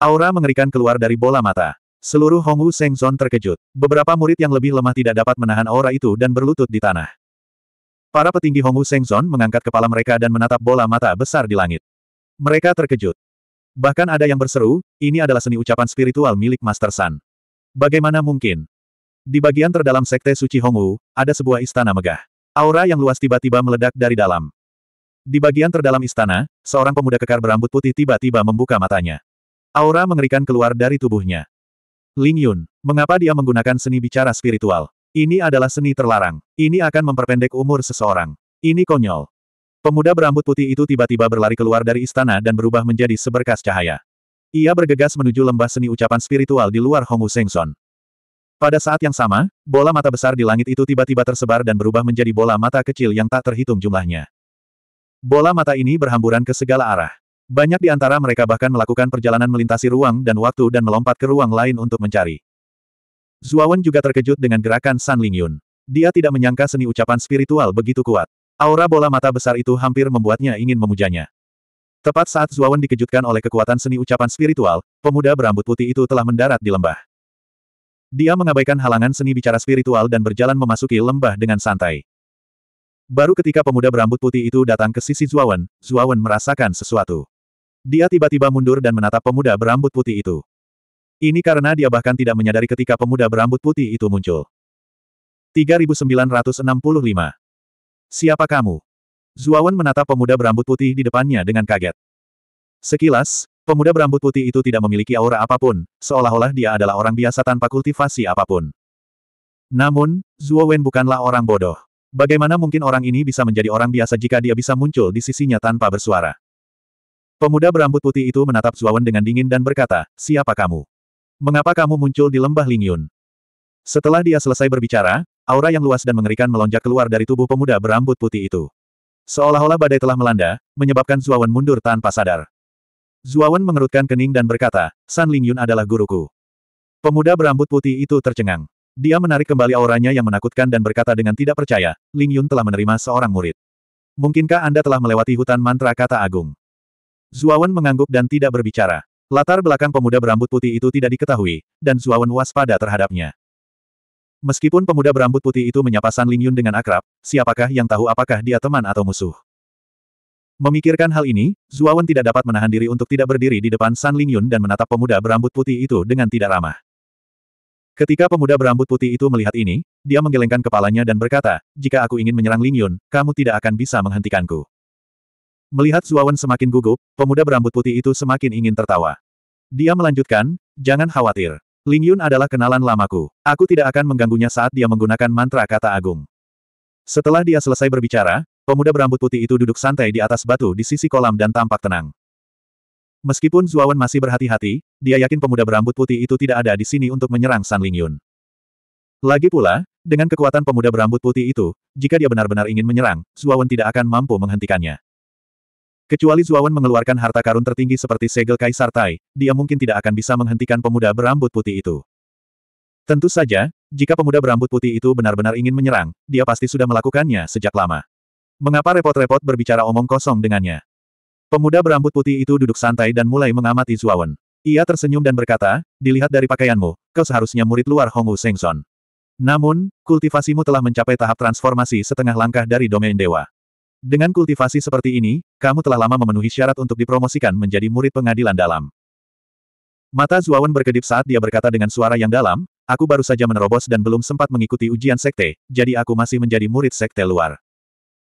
Aura mengerikan keluar dari bola mata. Seluruh Hongwu Sengzon terkejut. Beberapa murid yang lebih lemah tidak dapat menahan aura itu dan berlutut di tanah. Para petinggi Hongwu Sengzon mengangkat kepala mereka dan menatap bola mata besar di langit. Mereka terkejut. Bahkan ada yang berseru, ini adalah seni ucapan spiritual milik Master Sun. Bagaimana mungkin? Di bagian terdalam Sekte Suci Hongwu, ada sebuah istana megah. Aura yang luas tiba-tiba meledak dari dalam. Di bagian terdalam istana, seorang pemuda kekar berambut putih tiba-tiba membuka matanya. Aura mengerikan keluar dari tubuhnya. Ling Yun, mengapa dia menggunakan seni bicara spiritual? Ini adalah seni terlarang. Ini akan memperpendek umur seseorang. Ini konyol. Pemuda berambut putih itu tiba-tiba berlari keluar dari istana dan berubah menjadi seberkas cahaya. Ia bergegas menuju lembah seni ucapan spiritual di luar Hongwu Sengson. Pada saat yang sama, bola mata besar di langit itu tiba-tiba tersebar dan berubah menjadi bola mata kecil yang tak terhitung jumlahnya. Bola mata ini berhamburan ke segala arah. Banyak di antara mereka bahkan melakukan perjalanan melintasi ruang dan waktu dan melompat ke ruang lain untuk mencari. Zuawan juga terkejut dengan gerakan San Lingyun. Dia tidak menyangka seni ucapan spiritual begitu kuat. Aura bola mata besar itu hampir membuatnya ingin memujanya. Tepat saat Zuawan dikejutkan oleh kekuatan seni ucapan spiritual, pemuda berambut putih itu telah mendarat di lembah. Dia mengabaikan halangan seni bicara spiritual dan berjalan memasuki lembah dengan santai. Baru ketika pemuda berambut putih itu datang ke sisi Zuawan, Zuawan merasakan sesuatu. Dia tiba-tiba mundur dan menatap pemuda berambut putih itu. Ini karena dia bahkan tidak menyadari ketika pemuda berambut putih itu muncul. 3965. Siapa kamu? Zuawan menatap pemuda berambut putih di depannya dengan kaget. Sekilas, pemuda berambut putih itu tidak memiliki aura apapun, seolah-olah dia adalah orang biasa tanpa kultivasi apapun. Namun, Zuawan bukanlah orang bodoh. Bagaimana mungkin orang ini bisa menjadi orang biasa jika dia bisa muncul di sisinya tanpa bersuara? Pemuda berambut putih itu menatap Zuawan dengan dingin dan berkata, Siapa kamu? Mengapa kamu muncul di lembah Lingyun? Setelah dia selesai berbicara, aura yang luas dan mengerikan melonjak keluar dari tubuh pemuda berambut putih itu. Seolah-olah badai telah melanda, menyebabkan Zuawan mundur tanpa sadar. Zuawan mengerutkan kening dan berkata, San Lingyun adalah guruku. Pemuda berambut putih itu tercengang. Dia menarik kembali auranya yang menakutkan dan berkata dengan tidak percaya, Ling Yun telah menerima seorang murid. Mungkinkah Anda telah melewati hutan mantra kata agung? Zuawan mengangguk dan tidak berbicara. Latar belakang pemuda berambut putih itu tidak diketahui, dan Zuawan waspada terhadapnya. Meskipun pemuda berambut putih itu menyapa San Ling Yun dengan akrab, siapakah yang tahu apakah dia teman atau musuh? Memikirkan hal ini, Zuawan tidak dapat menahan diri untuk tidak berdiri di depan San Ling Yun dan menatap pemuda berambut putih itu dengan tidak ramah. Ketika pemuda berambut putih itu melihat ini, dia menggelengkan kepalanya dan berkata, jika aku ingin menyerang Ling Yun, kamu tidak akan bisa menghentikanku. Melihat Zuawan semakin gugup, pemuda berambut putih itu semakin ingin tertawa. Dia melanjutkan, jangan khawatir. Ling Yun adalah kenalan lamaku. Aku tidak akan mengganggunya saat dia menggunakan mantra kata agung. Setelah dia selesai berbicara, pemuda berambut putih itu duduk santai di atas batu di sisi kolam dan tampak tenang. Meskipun Zuawan masih berhati-hati, dia yakin pemuda berambut putih itu tidak ada di sini untuk menyerang San Lingyun. Lagi pula, dengan kekuatan pemuda berambut putih itu, jika dia benar-benar ingin menyerang, Zuawan tidak akan mampu menghentikannya. Kecuali Zuawan mengeluarkan harta karun tertinggi seperti segel Kaisar Tai, dia mungkin tidak akan bisa menghentikan pemuda berambut putih itu. Tentu saja, jika pemuda berambut putih itu benar-benar ingin menyerang, dia pasti sudah melakukannya sejak lama. Mengapa repot-repot berbicara omong kosong dengannya? Pemuda berambut putih itu duduk santai dan mulai mengamati Zuawan. Ia tersenyum dan berkata, dilihat dari pakaianmu, kau seharusnya murid luar Hongwu Sengson. Namun, kultivasimu telah mencapai tahap transformasi setengah langkah dari domain dewa. Dengan kultivasi seperti ini, kamu telah lama memenuhi syarat untuk dipromosikan menjadi murid pengadilan dalam. Mata Zuawan berkedip saat dia berkata dengan suara yang dalam, aku baru saja menerobos dan belum sempat mengikuti ujian sekte, jadi aku masih menjadi murid sekte luar.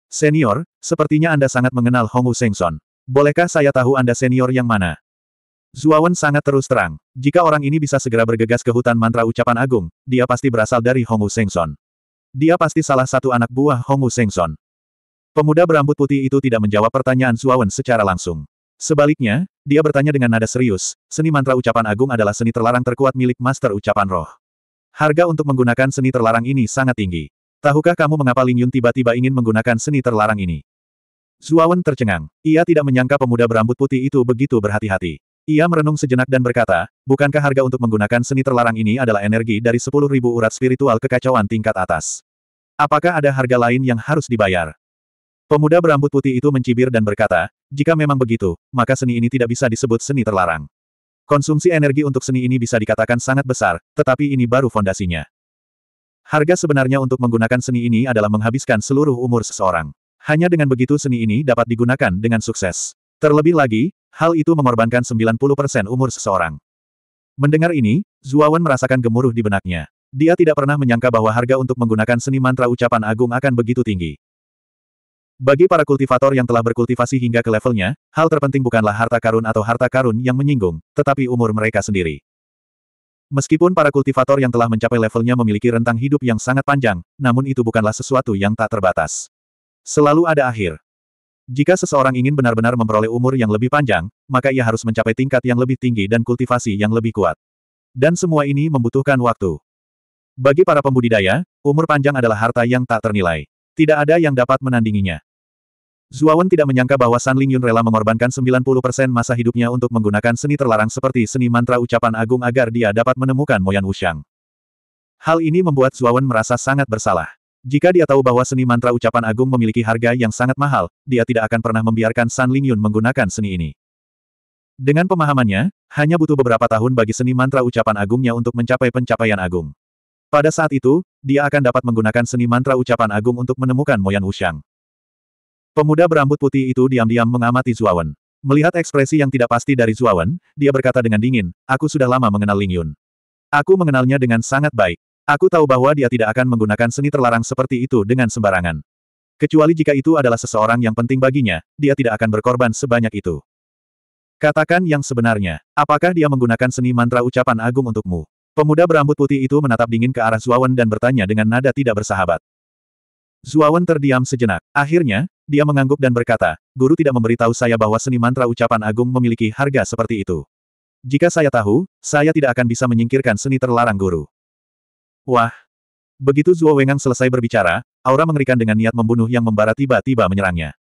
Senior, sepertinya Anda sangat mengenal Hongwu Sengson. Bolehkah saya tahu Anda senior yang mana? Zuawan sangat terus terang. Jika orang ini bisa segera bergegas ke hutan mantra ucapan agung, dia pasti berasal dari Hongwu Sengson. Dia pasti salah satu anak buah Hongwu Sengson. Pemuda berambut putih itu tidak menjawab pertanyaan Zuawan secara langsung. Sebaliknya, dia bertanya dengan nada serius, seni mantra ucapan agung adalah seni terlarang terkuat milik master ucapan roh. Harga untuk menggunakan seni terlarang ini sangat tinggi. Tahukah kamu mengapa Ling Yun tiba-tiba ingin menggunakan seni terlarang ini? Zuawan tercengang. Ia tidak menyangka pemuda berambut putih itu begitu berhati-hati. Ia merenung sejenak dan berkata, bukankah harga untuk menggunakan seni terlarang ini adalah energi dari 10.000 urat spiritual kekacauan tingkat atas? Apakah ada harga lain yang harus dibayar? Pemuda berambut putih itu mencibir dan berkata, jika memang begitu, maka seni ini tidak bisa disebut seni terlarang. Konsumsi energi untuk seni ini bisa dikatakan sangat besar, tetapi ini baru fondasinya. Harga sebenarnya untuk menggunakan seni ini adalah menghabiskan seluruh umur seseorang. Hanya dengan begitu seni ini dapat digunakan dengan sukses. Terlebih lagi, hal itu mengorbankan 90% umur seseorang. Mendengar ini, Zuawan merasakan gemuruh di benaknya. Dia tidak pernah menyangka bahwa harga untuk menggunakan seni mantra ucapan agung akan begitu tinggi. Bagi para kultivator yang telah berkultivasi hingga ke levelnya, hal terpenting bukanlah harta karun atau harta karun yang menyinggung, tetapi umur mereka sendiri. Meskipun para kultivator yang telah mencapai levelnya memiliki rentang hidup yang sangat panjang, namun itu bukanlah sesuatu yang tak terbatas. Selalu ada akhir. Jika seseorang ingin benar-benar memperoleh umur yang lebih panjang, maka ia harus mencapai tingkat yang lebih tinggi dan kultivasi yang lebih kuat. Dan semua ini membutuhkan waktu. Bagi para pembudidaya, umur panjang adalah harta yang tak ternilai. Tidak ada yang dapat menandinginya. Zuawan tidak menyangka bahwa San Lingyun rela mengorbankan 90% masa hidupnya untuk menggunakan seni terlarang seperti seni mantra ucapan agung agar dia dapat menemukan Moyan Wushang. Hal ini membuat Zuawan merasa sangat bersalah. Jika dia tahu bahwa seni mantra ucapan agung memiliki harga yang sangat mahal, dia tidak akan pernah membiarkan San Lingyun menggunakan seni ini. Dengan pemahamannya, hanya butuh beberapa tahun bagi seni mantra ucapan agungnya untuk mencapai pencapaian agung. Pada saat itu, dia akan dapat menggunakan seni mantra ucapan agung untuk menemukan Moyan Wuxiang. Pemuda berambut putih itu diam-diam mengamati Zuawan. Melihat ekspresi yang tidak pasti dari Zuawan, dia berkata dengan dingin, aku sudah lama mengenal Ling Yun. Aku mengenalnya dengan sangat baik. Aku tahu bahwa dia tidak akan menggunakan seni terlarang seperti itu dengan sembarangan. Kecuali jika itu adalah seseorang yang penting baginya, dia tidak akan berkorban sebanyak itu. Katakan yang sebenarnya, apakah dia menggunakan seni mantra ucapan agung untukmu? Pemuda berambut putih itu menatap dingin ke arah Zuawan dan bertanya dengan nada tidak bersahabat. Zuawan terdiam sejenak. Akhirnya, dia mengangguk dan berkata, Guru tidak memberitahu saya bahwa seni mantra ucapan agung memiliki harga seperti itu. Jika saya tahu, saya tidak akan bisa menyingkirkan seni terlarang guru. Wah! Begitu Zuo Wengang selesai berbicara, aura mengerikan dengan niat membunuh yang membara tiba-tiba menyerangnya.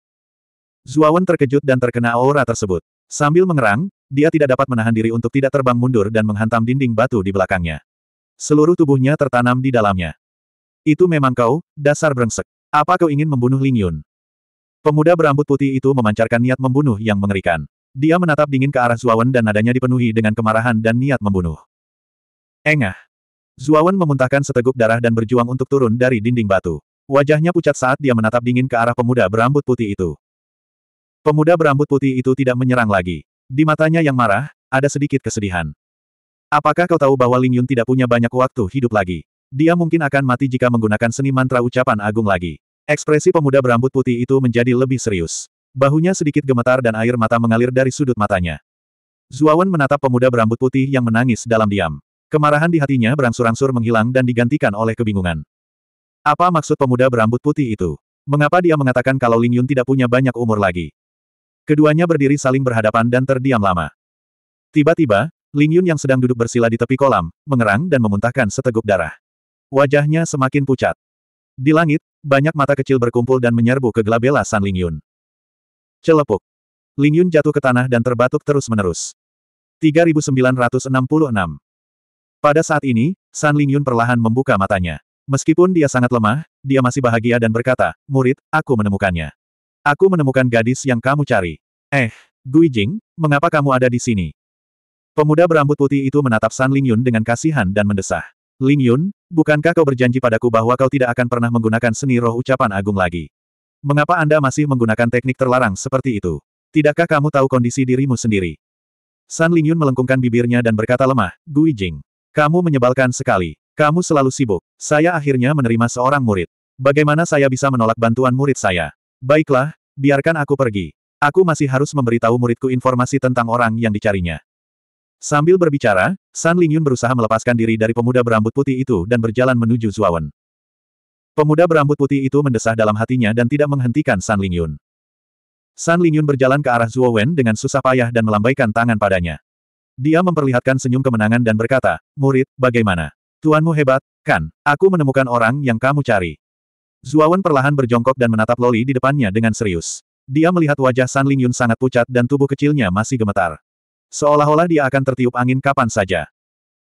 Wen terkejut dan terkena aura tersebut. Sambil mengerang, dia tidak dapat menahan diri untuk tidak terbang mundur dan menghantam dinding batu di belakangnya. Seluruh tubuhnya tertanam di dalamnya. Itu memang kau, dasar brengsek. Apa kau ingin membunuh Ling Yun? Pemuda berambut putih itu memancarkan niat membunuh yang mengerikan. Dia menatap dingin ke arah Zuawan dan nadanya dipenuhi dengan kemarahan dan niat membunuh. Engah. Zuawan memuntahkan seteguk darah dan berjuang untuk turun dari dinding batu. Wajahnya pucat saat dia menatap dingin ke arah pemuda berambut putih itu. Pemuda berambut putih itu tidak menyerang lagi. Di matanya yang marah, ada sedikit kesedihan. Apakah kau tahu bahwa Ling Yun tidak punya banyak waktu hidup lagi? Dia mungkin akan mati jika menggunakan seni mantra ucapan agung lagi. Ekspresi pemuda berambut putih itu menjadi lebih serius. Bahunya sedikit gemetar dan air mata mengalir dari sudut matanya. Zuawan menatap pemuda berambut putih yang menangis dalam diam. Kemarahan di hatinya berangsur-angsur menghilang dan digantikan oleh kebingungan. Apa maksud pemuda berambut putih itu? Mengapa dia mengatakan kalau Ling Yun tidak punya banyak umur lagi? Keduanya berdiri saling berhadapan dan terdiam lama. Tiba-tiba, Ling Yun yang sedang duduk bersila di tepi kolam, mengerang dan memuntahkan seteguk darah. Wajahnya semakin pucat. Di langit, banyak mata kecil berkumpul dan menyerbu ke gelabela San Ling Yun. Celepuk. Ling Yun jatuh ke tanah dan terbatuk terus-menerus. 3966 pada saat ini, San Lingyun perlahan membuka matanya. Meskipun dia sangat lemah, dia masih bahagia dan berkata, Murid, aku menemukannya. Aku menemukan gadis yang kamu cari. Eh, Gui Jing, mengapa kamu ada di sini? Pemuda berambut putih itu menatap San Lingyun dengan kasihan dan mendesah. Lingyun, bukankah kau berjanji padaku bahwa kau tidak akan pernah menggunakan seni roh ucapan agung lagi? Mengapa Anda masih menggunakan teknik terlarang seperti itu? Tidakkah kamu tahu kondisi dirimu sendiri? San Lingyun melengkungkan bibirnya dan berkata lemah, Gui Jing. Kamu menyebalkan sekali. Kamu selalu sibuk. Saya akhirnya menerima seorang murid. Bagaimana saya bisa menolak bantuan murid saya? Baiklah, biarkan aku pergi. Aku masih harus memberitahu muridku informasi tentang orang yang dicarinya. Sambil berbicara, San Lingyun berusaha melepaskan diri dari pemuda berambut putih itu dan berjalan menuju Zuawan. Pemuda berambut putih itu mendesah dalam hatinya dan tidak menghentikan San Lingyun. San Lingyun berjalan ke arah Zuowen dengan susah payah dan melambaikan tangan padanya. Dia memperlihatkan senyum kemenangan dan berkata, Murid, bagaimana? Tuanmu hebat, kan? Aku menemukan orang yang kamu cari. Zuawan perlahan berjongkok dan menatap Loli di depannya dengan serius. Dia melihat wajah San Ling Yun sangat pucat dan tubuh kecilnya masih gemetar. Seolah-olah dia akan tertiup angin kapan saja.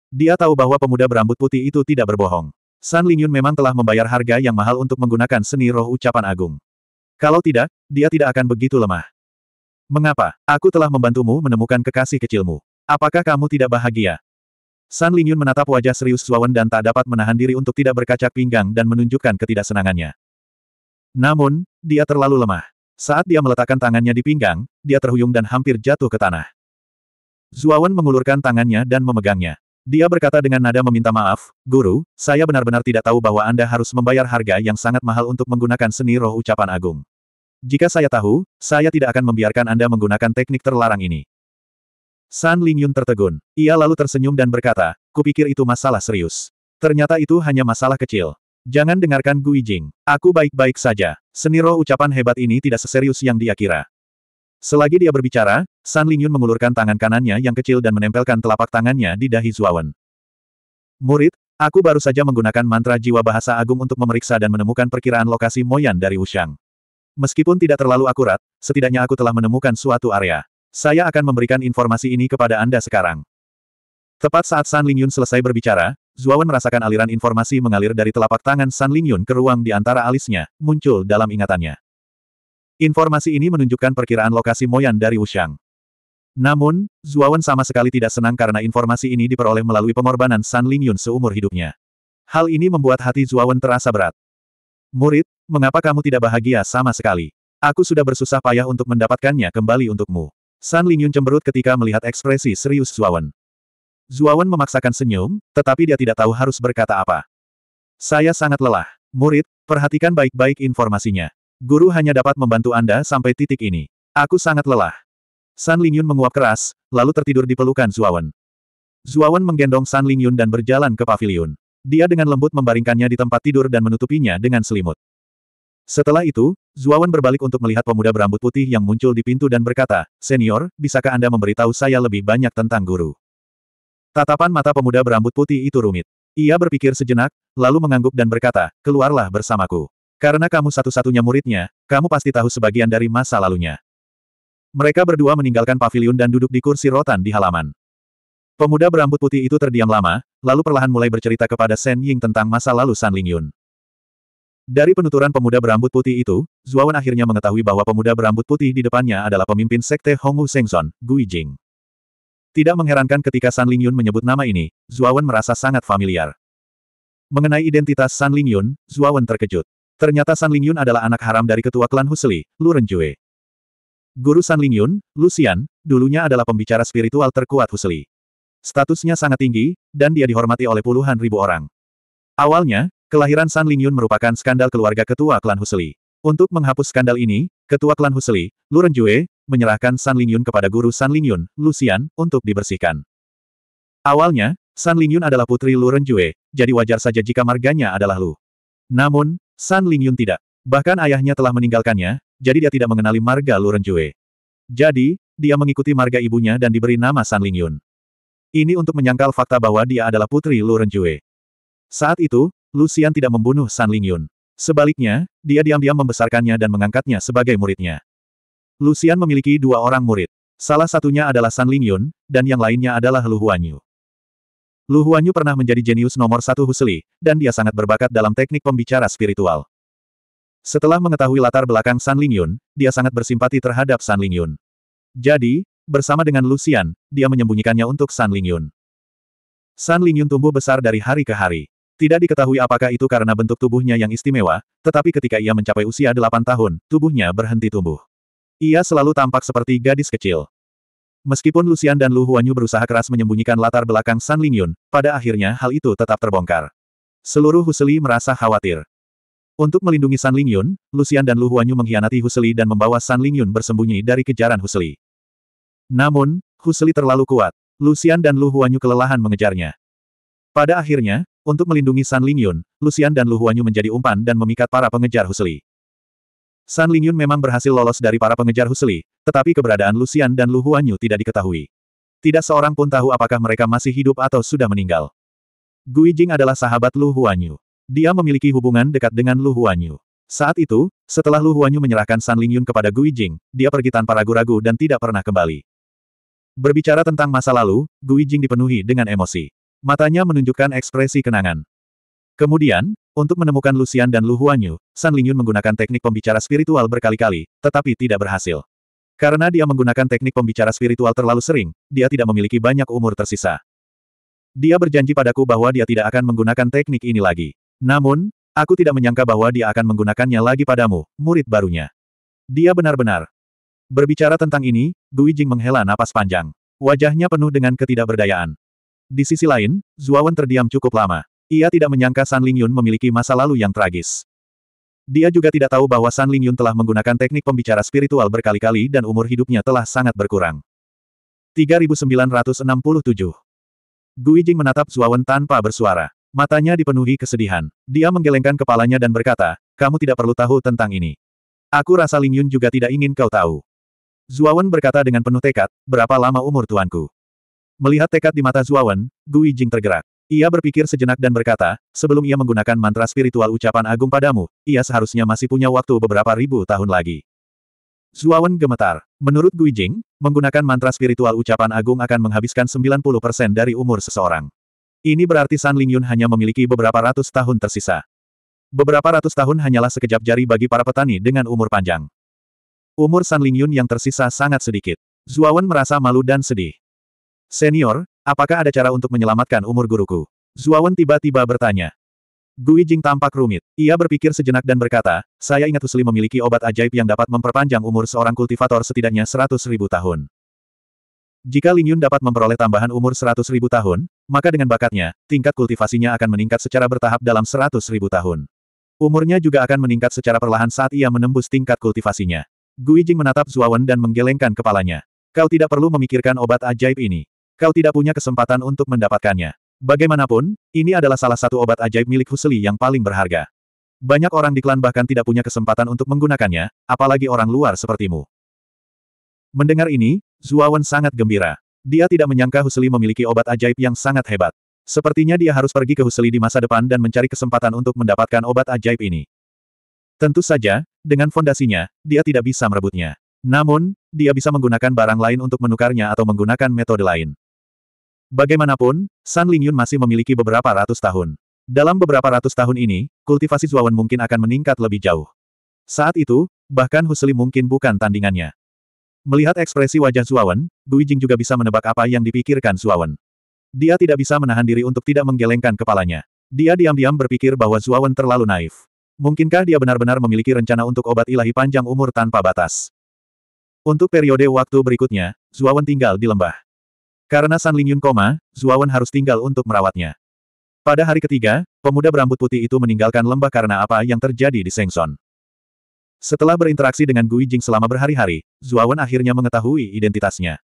Dia tahu bahwa pemuda berambut putih itu tidak berbohong. San Ling Yun memang telah membayar harga yang mahal untuk menggunakan seni roh ucapan agung. Kalau tidak, dia tidak akan begitu lemah. Mengapa? Aku telah membantumu menemukan kekasih kecilmu. Apakah kamu tidak bahagia? San Lingyun menatap wajah serius Zuawan dan tak dapat menahan diri untuk tidak berkacak pinggang dan menunjukkan ketidaksenangannya. Namun, dia terlalu lemah. Saat dia meletakkan tangannya di pinggang, dia terhuyung dan hampir jatuh ke tanah. Zuawan mengulurkan tangannya dan memegangnya. Dia berkata dengan nada meminta maaf, Guru, saya benar-benar tidak tahu bahwa Anda harus membayar harga yang sangat mahal untuk menggunakan seni roh ucapan agung. Jika saya tahu, saya tidak akan membiarkan Anda menggunakan teknik terlarang ini. San Lingyun tertegun. Ia lalu tersenyum dan berkata, kupikir itu masalah serius. Ternyata itu hanya masalah kecil. Jangan dengarkan Gui Jing. Aku baik-baik saja. Seni roh ucapan hebat ini tidak seserius yang dia kira. Selagi dia berbicara, San Lingyun mengulurkan tangan kanannya yang kecil dan menempelkan telapak tangannya di dahi Zuawan. Murid, aku baru saja menggunakan mantra jiwa bahasa agung untuk memeriksa dan menemukan perkiraan lokasi Moyan dari Wushang. Meskipun tidak terlalu akurat, setidaknya aku telah menemukan suatu area. Saya akan memberikan informasi ini kepada Anda sekarang. Tepat saat San Lingyun selesai berbicara, Zuawan merasakan aliran informasi mengalir dari telapak tangan San Lingyun ke ruang di antara alisnya, muncul dalam ingatannya. Informasi ini menunjukkan perkiraan lokasi Moyan dari Wushang. Namun, Zuawan sama sekali tidak senang karena informasi ini diperoleh melalui pengorbanan San Lingyun seumur hidupnya. Hal ini membuat hati Zuawan terasa berat. Murid, mengapa kamu tidak bahagia sama sekali? Aku sudah bersusah payah untuk mendapatkannya kembali untukmu. San Lingyun cemberut ketika melihat ekspresi serius Zuawan. Zuawan memaksakan senyum, tetapi dia tidak tahu harus berkata apa. Saya sangat lelah. Murid, perhatikan baik-baik informasinya. Guru hanya dapat membantu Anda sampai titik ini. Aku sangat lelah. San Lingyun menguap keras, lalu tertidur di pelukan Zuawan. Zuawan menggendong San Lingyun dan berjalan ke pavilion. Dia dengan lembut membaringkannya di tempat tidur dan menutupinya dengan selimut. Setelah itu, Zuawan berbalik untuk melihat pemuda berambut putih yang muncul di pintu dan berkata, Senior, bisakah Anda memberitahu saya lebih banyak tentang guru? Tatapan mata pemuda berambut putih itu rumit. Ia berpikir sejenak, lalu mengangguk dan berkata, Keluarlah bersamaku. Karena kamu satu-satunya muridnya, kamu pasti tahu sebagian dari masa lalunya. Mereka berdua meninggalkan pavilion dan duduk di kursi rotan di halaman. Pemuda berambut putih itu terdiam lama, lalu perlahan mulai bercerita kepada Shen Ying tentang masa lalu San Lingyun. Dari penuturan pemuda berambut putih itu, Zuawan akhirnya mengetahui bahwa pemuda berambut putih di depannya adalah pemimpin sekte Hongwu Sengzon, Gui Jing. Tidak mengherankan ketika San Lingyun menyebut nama ini, Zuawan merasa sangat familiar. Mengenai identitas San Lingyun, Zuawan terkejut. Ternyata San Lingyun adalah anak haram dari ketua klan Husli, Lu Renjue. Guru San Lingyun, Lucian, dulunya adalah pembicara spiritual terkuat Husli. Statusnya sangat tinggi, dan dia dihormati oleh puluhan ribu orang. Awalnya, Kelahiran San Lingyun merupakan skandal keluarga ketua klan Huseli. Untuk menghapus skandal ini, ketua klan Huseli, Lu Renjue, menyerahkan San Lingyun kepada guru San Lingyun, Lucian, untuk dibersihkan. Awalnya, San Lingyun adalah putri Lu Renjue, jadi wajar saja jika marganya adalah Lu. Namun, San Lingyun tidak. Bahkan ayahnya telah meninggalkannya, jadi dia tidak mengenali marga Lu Renjue. Jadi, dia mengikuti marga ibunya dan diberi nama San Lingyun. Ini untuk menyangkal fakta bahwa dia adalah putri Lu Renjue. Saat itu, Lucian tidak membunuh San Lingyun. Sebaliknya, dia diam-diam membesarkannya dan mengangkatnya sebagai muridnya. Lucian memiliki dua orang murid. Salah satunya adalah San Lingyun, dan yang lainnya adalah Lu Huanyu. Lu Huanyu pernah menjadi jenius nomor satu Husli, dan dia sangat berbakat dalam teknik pembicara spiritual. Setelah mengetahui latar belakang San Lingyun, dia sangat bersimpati terhadap San Lingyun. Jadi, bersama dengan Lucian, dia menyembunyikannya untuk San Lingyun. San Lingyun tumbuh besar dari hari ke hari. Tidak diketahui apakah itu karena bentuk tubuhnya yang istimewa, tetapi ketika ia mencapai usia delapan tahun, tubuhnya berhenti tumbuh. Ia selalu tampak seperti gadis kecil. Meskipun Lucian dan Lu Huanyu berusaha keras menyembunyikan latar belakang San Lingyun, pada akhirnya hal itu tetap terbongkar. Seluruh Huseli merasa khawatir. Untuk melindungi San Lingyun, Lucian dan Lu Huanyu mengkhianati Huseli dan membawa San Lingyun bersembunyi dari kejaran Huseli. Namun, Huseli terlalu kuat. Lucian dan Lu Huanyu kelelahan mengejarnya. Pada akhirnya, untuk melindungi San Lingyun, Lucian dan Lu Huanyu menjadi umpan dan memikat para pengejar Husli. San Lingyun memang berhasil lolos dari para pengejar Husli, tetapi keberadaan Lucian dan Lu Huanyu tidak diketahui. Tidak seorang pun tahu apakah mereka masih hidup atau sudah meninggal. Gui Jing adalah sahabat Lu Huanyu. Dia memiliki hubungan dekat dengan Lu Huanyu. Saat itu, setelah Lu Huanyu menyerahkan San Lingyun kepada Gui Jing, dia pergi tanpa ragu-ragu dan tidak pernah kembali. Berbicara tentang masa lalu, Gui Jing dipenuhi dengan emosi. Matanya menunjukkan ekspresi kenangan. Kemudian, untuk menemukan Lucian dan Lu Huanyu, San Lingyun menggunakan teknik pembicara spiritual berkali-kali, tetapi tidak berhasil. Karena dia menggunakan teknik pembicara spiritual terlalu sering, dia tidak memiliki banyak umur tersisa. Dia berjanji padaku bahwa dia tidak akan menggunakan teknik ini lagi. Namun, aku tidak menyangka bahwa dia akan menggunakannya lagi padamu, murid barunya. Dia benar-benar. Berbicara tentang ini, Gui Jing menghela napas panjang. Wajahnya penuh dengan ketidakberdayaan. Di sisi lain, Zuawan terdiam cukup lama. Ia tidak menyangka San Lingyun memiliki masa lalu yang tragis. Dia juga tidak tahu bahwa San Lingyun telah menggunakan teknik pembicara spiritual berkali-kali dan umur hidupnya telah sangat berkurang. 3967 Guijing menatap Zuawan tanpa bersuara. Matanya dipenuhi kesedihan. Dia menggelengkan kepalanya dan berkata, kamu tidak perlu tahu tentang ini. Aku rasa Lingyun juga tidak ingin kau tahu. Zuawan berkata dengan penuh tekad, berapa lama umur tuanku? Melihat tekad di mata Zuawan, Gui Jing tergerak. Ia berpikir sejenak dan berkata, sebelum ia menggunakan mantra spiritual ucapan agung padamu, ia seharusnya masih punya waktu beberapa ribu tahun lagi. Zuawan gemetar. Menurut Gui Jing, menggunakan mantra spiritual ucapan agung akan menghabiskan 90% dari umur seseorang. Ini berarti San Lingyun hanya memiliki beberapa ratus tahun tersisa. Beberapa ratus tahun hanyalah sekejap jari bagi para petani dengan umur panjang. Umur San Lingyun yang tersisa sangat sedikit. Zuawan merasa malu dan sedih. Senior, apakah ada cara untuk menyelamatkan umur guruku? Zuawan tiba-tiba bertanya. Gui Jing tampak rumit. Ia berpikir sejenak dan berkata, saya ingat Husli memiliki obat ajaib yang dapat memperpanjang umur seorang kultivator setidaknya seratus ribu tahun. Jika Ling Yun dapat memperoleh tambahan umur seratus ribu tahun, maka dengan bakatnya, tingkat kultivasinya akan meningkat secara bertahap dalam seratus ribu tahun. Umurnya juga akan meningkat secara perlahan saat ia menembus tingkat kultivasinya. Gui Jing menatap Zuawan dan menggelengkan kepalanya. Kau tidak perlu memikirkan obat ajaib ini kau tidak punya kesempatan untuk mendapatkannya. Bagaimanapun, ini adalah salah satu obat ajaib milik Husli yang paling berharga. Banyak orang di klan bahkan tidak punya kesempatan untuk menggunakannya, apalagi orang luar sepertimu. Mendengar ini, Zuawan sangat gembira. Dia tidak menyangka Husli memiliki obat ajaib yang sangat hebat. Sepertinya dia harus pergi ke Husli di masa depan dan mencari kesempatan untuk mendapatkan obat ajaib ini. Tentu saja, dengan fondasinya, dia tidak bisa merebutnya. Namun, dia bisa menggunakan barang lain untuk menukarnya atau menggunakan metode lain. Bagaimanapun, San Lingyun masih memiliki beberapa ratus tahun. Dalam beberapa ratus tahun ini, kultivasi Zuawan mungkin akan meningkat lebih jauh. Saat itu, bahkan Husli mungkin bukan tandingannya. Melihat ekspresi wajah Zuawan, Guijing Jing juga bisa menebak apa yang dipikirkan Zuawan. Dia tidak bisa menahan diri untuk tidak menggelengkan kepalanya. Dia diam-diam berpikir bahwa Zuawan terlalu naif. Mungkinkah dia benar-benar memiliki rencana untuk obat ilahi panjang umur tanpa batas? Untuk periode waktu berikutnya, Zuawan tinggal di lembah. Karena San Lingyun koma, Zuawan harus tinggal untuk merawatnya. Pada hari ketiga, pemuda berambut putih itu meninggalkan lembah karena apa yang terjadi di Sengson. Setelah berinteraksi dengan Gui Jing selama berhari-hari, Zuawan akhirnya mengetahui identitasnya.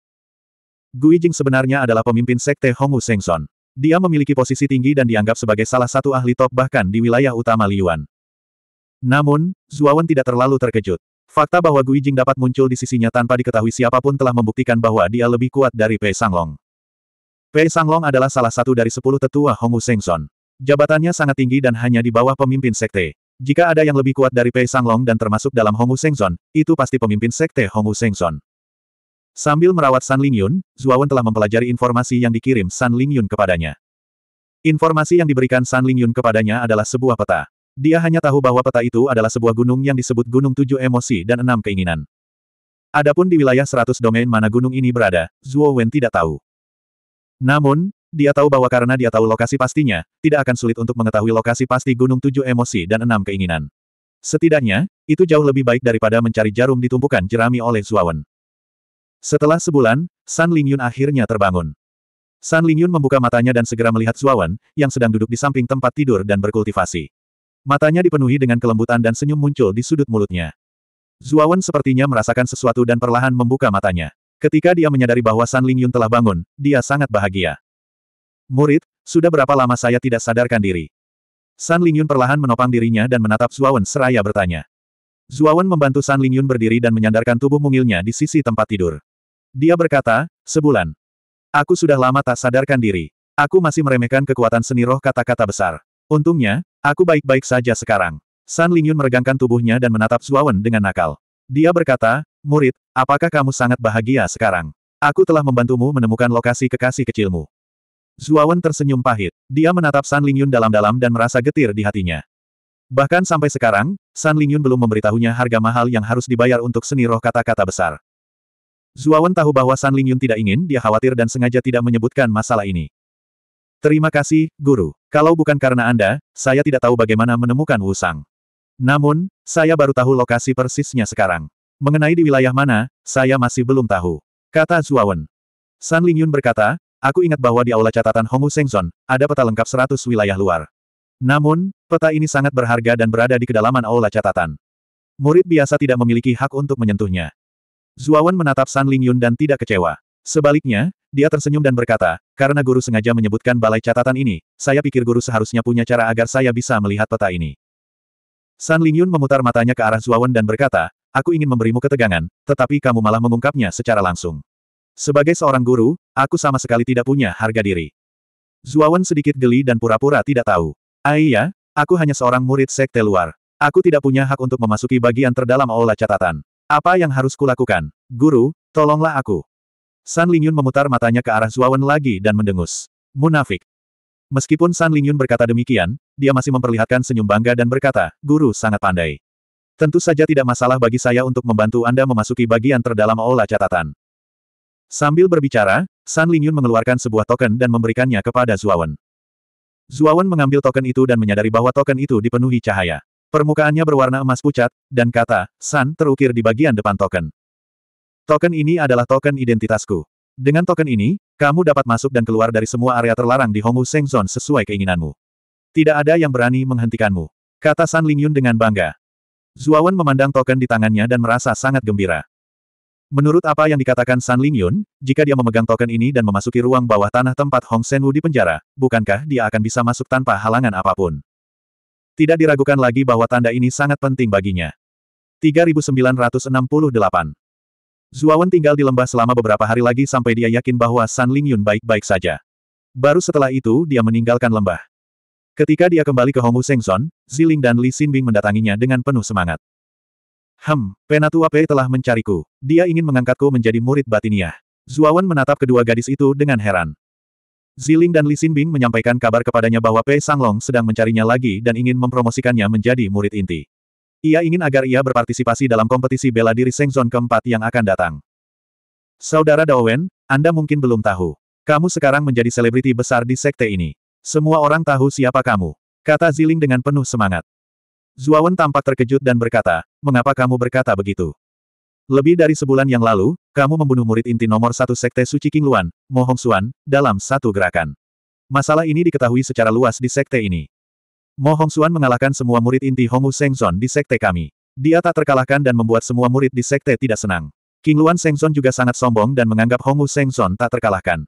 Gui Jing sebenarnya adalah pemimpin sekte Hongwu Sengson. Dia memiliki posisi tinggi dan dianggap sebagai salah satu ahli top bahkan di wilayah utama Liyuan. Namun, Zuawan tidak terlalu terkejut. Fakta bahwa Gui Jing dapat muncul di sisinya tanpa diketahui siapapun telah membuktikan bahwa dia lebih kuat dari Pei Sanglong. Pei Sanglong adalah salah satu dari sepuluh tetua Seng Sengson. Jabatannya sangat tinggi dan hanya di bawah pemimpin sekte. Jika ada yang lebih kuat dari Pei Sanglong dan termasuk dalam Seng Sengson, itu pasti pemimpin sekte Seng Sengson. Sambil merawat San Lingyun, Zuawan telah mempelajari informasi yang dikirim San Lingyun kepadanya. Informasi yang diberikan San Lingyun kepadanya adalah sebuah peta. Dia hanya tahu bahwa peta itu adalah sebuah gunung yang disebut Gunung Tujuh Emosi dan Enam Keinginan. Adapun di wilayah seratus domain mana gunung ini berada, Zuo Wen tidak tahu. Namun, dia tahu bahwa karena dia tahu lokasi pastinya, tidak akan sulit untuk mengetahui lokasi pasti Gunung Tujuh Emosi dan Enam Keinginan. Setidaknya, itu jauh lebih baik daripada mencari jarum ditumpukan jerami oleh Zuawan. Setelah sebulan, San Lingyun akhirnya terbangun. San Lingyun membuka matanya dan segera melihat Zuawan, yang sedang duduk di samping tempat tidur dan berkultivasi. Matanya dipenuhi dengan kelembutan dan senyum muncul di sudut mulutnya. Zuawan sepertinya merasakan sesuatu dan perlahan membuka matanya. Ketika dia menyadari bahwa San Lingyun telah bangun, dia sangat bahagia. Murid, sudah berapa lama saya tidak sadarkan diri? San Lingyun perlahan menopang dirinya dan menatap Zuawan seraya bertanya. Zuawan membantu San Lingyun berdiri dan menyandarkan tubuh mungilnya di sisi tempat tidur. Dia berkata, sebulan. Aku sudah lama tak sadarkan diri. Aku masih meremehkan kekuatan seni roh kata-kata besar. Untungnya, aku baik-baik saja sekarang. San Lingyun meregangkan tubuhnya dan menatap Zuawan dengan nakal. Dia berkata, Murid, apakah kamu sangat bahagia sekarang? Aku telah membantumu menemukan lokasi kekasih kecilmu. Zuawan tersenyum pahit. Dia menatap San Lingyun dalam-dalam dan merasa getir di hatinya. Bahkan sampai sekarang, San Lingyun belum memberitahunya harga mahal yang harus dibayar untuk seni roh kata-kata besar. Zuawan tahu bahwa San Lingyun tidak ingin dia khawatir dan sengaja tidak menyebutkan masalah ini. Terima kasih, Guru. Kalau bukan karena Anda, saya tidak tahu bagaimana menemukan Wusang. Namun, saya baru tahu lokasi persisnya sekarang. Mengenai di wilayah mana, saya masih belum tahu. Kata Zuawan. San Lingyun berkata, aku ingat bahwa di aula catatan Hongu Sengzon, ada peta lengkap 100 wilayah luar. Namun, peta ini sangat berharga dan berada di kedalaman aula catatan. Murid biasa tidak memiliki hak untuk menyentuhnya. Zuawan menatap San Lingyun dan tidak kecewa. Sebaliknya, dia tersenyum dan berkata, karena guru sengaja menyebutkan balai catatan ini, saya pikir guru seharusnya punya cara agar saya bisa melihat peta ini. San Lingyun memutar matanya ke arah Zuawan dan berkata, aku ingin memberimu ketegangan, tetapi kamu malah mengungkapnya secara langsung. Sebagai seorang guru, aku sama sekali tidak punya harga diri. Zuawan sedikit geli dan pura-pura tidak tahu. Aiyah, aku hanya seorang murid sekte luar. Aku tidak punya hak untuk memasuki bagian terdalam aula catatan. Apa yang harus kulakukan? Guru, tolonglah aku. San Lingyun memutar matanya ke arah Zuawan lagi dan mendengus. Munafik. Meskipun San Lingyun berkata demikian, dia masih memperlihatkan senyum bangga dan berkata, guru sangat pandai. Tentu saja tidak masalah bagi saya untuk membantu Anda memasuki bagian terdalam olah catatan. Sambil berbicara, San Lingyun mengeluarkan sebuah token dan memberikannya kepada Zuawan. Zuawan mengambil token itu dan menyadari bahwa token itu dipenuhi cahaya. Permukaannya berwarna emas pucat, dan kata, San terukir di bagian depan token. Token ini adalah token identitasku. Dengan token ini, kamu dapat masuk dan keluar dari semua area terlarang di Hongwu Seng Zone sesuai keinginanmu. Tidak ada yang berani menghentikanmu. Kata San Lingyun dengan bangga. Zuawan memandang token di tangannya dan merasa sangat gembira. Menurut apa yang dikatakan San Lingyun, jika dia memegang token ini dan memasuki ruang bawah tanah tempat Hong Senwu di penjara, bukankah dia akan bisa masuk tanpa halangan apapun? Tidak diragukan lagi bahwa tanda ini sangat penting baginya. 3968 Zuawan tinggal di lembah selama beberapa hari lagi sampai dia yakin bahwa San Lingyun baik-baik saja. Baru setelah itu dia meninggalkan lembah. Ketika dia kembali ke Hongwu Sengson, Ziling dan Li Xinbing mendatanginya dengan penuh semangat. Hem, Penatua Pei telah mencariku. Dia ingin mengangkatku menjadi murid batiniah. Zuawan menatap kedua gadis itu dengan heran. Ziling dan Li Xinbing menyampaikan kabar kepadanya bahwa Pei Sanglong sedang mencarinya lagi dan ingin mempromosikannya menjadi murid inti. Ia ingin agar ia berpartisipasi dalam kompetisi bela diri Sengzon keempat yang akan datang. Saudara Wen, Anda mungkin belum tahu. Kamu sekarang menjadi selebriti besar di sekte ini. Semua orang tahu siapa kamu. Kata Ziling dengan penuh semangat. Zuawan tampak terkejut dan berkata, mengapa kamu berkata begitu? Lebih dari sebulan yang lalu, kamu membunuh murid inti nomor satu sekte Suci King Luan, Mohong Xuan, dalam satu gerakan. Masalah ini diketahui secara luas di sekte ini. Mo Xuan mengalahkan semua murid inti Hongwu Sengzon di sekte kami. Dia tak terkalahkan dan membuat semua murid di sekte tidak senang. King Luan Sengzon juga sangat sombong dan menganggap Hongwu Sengzon tak terkalahkan.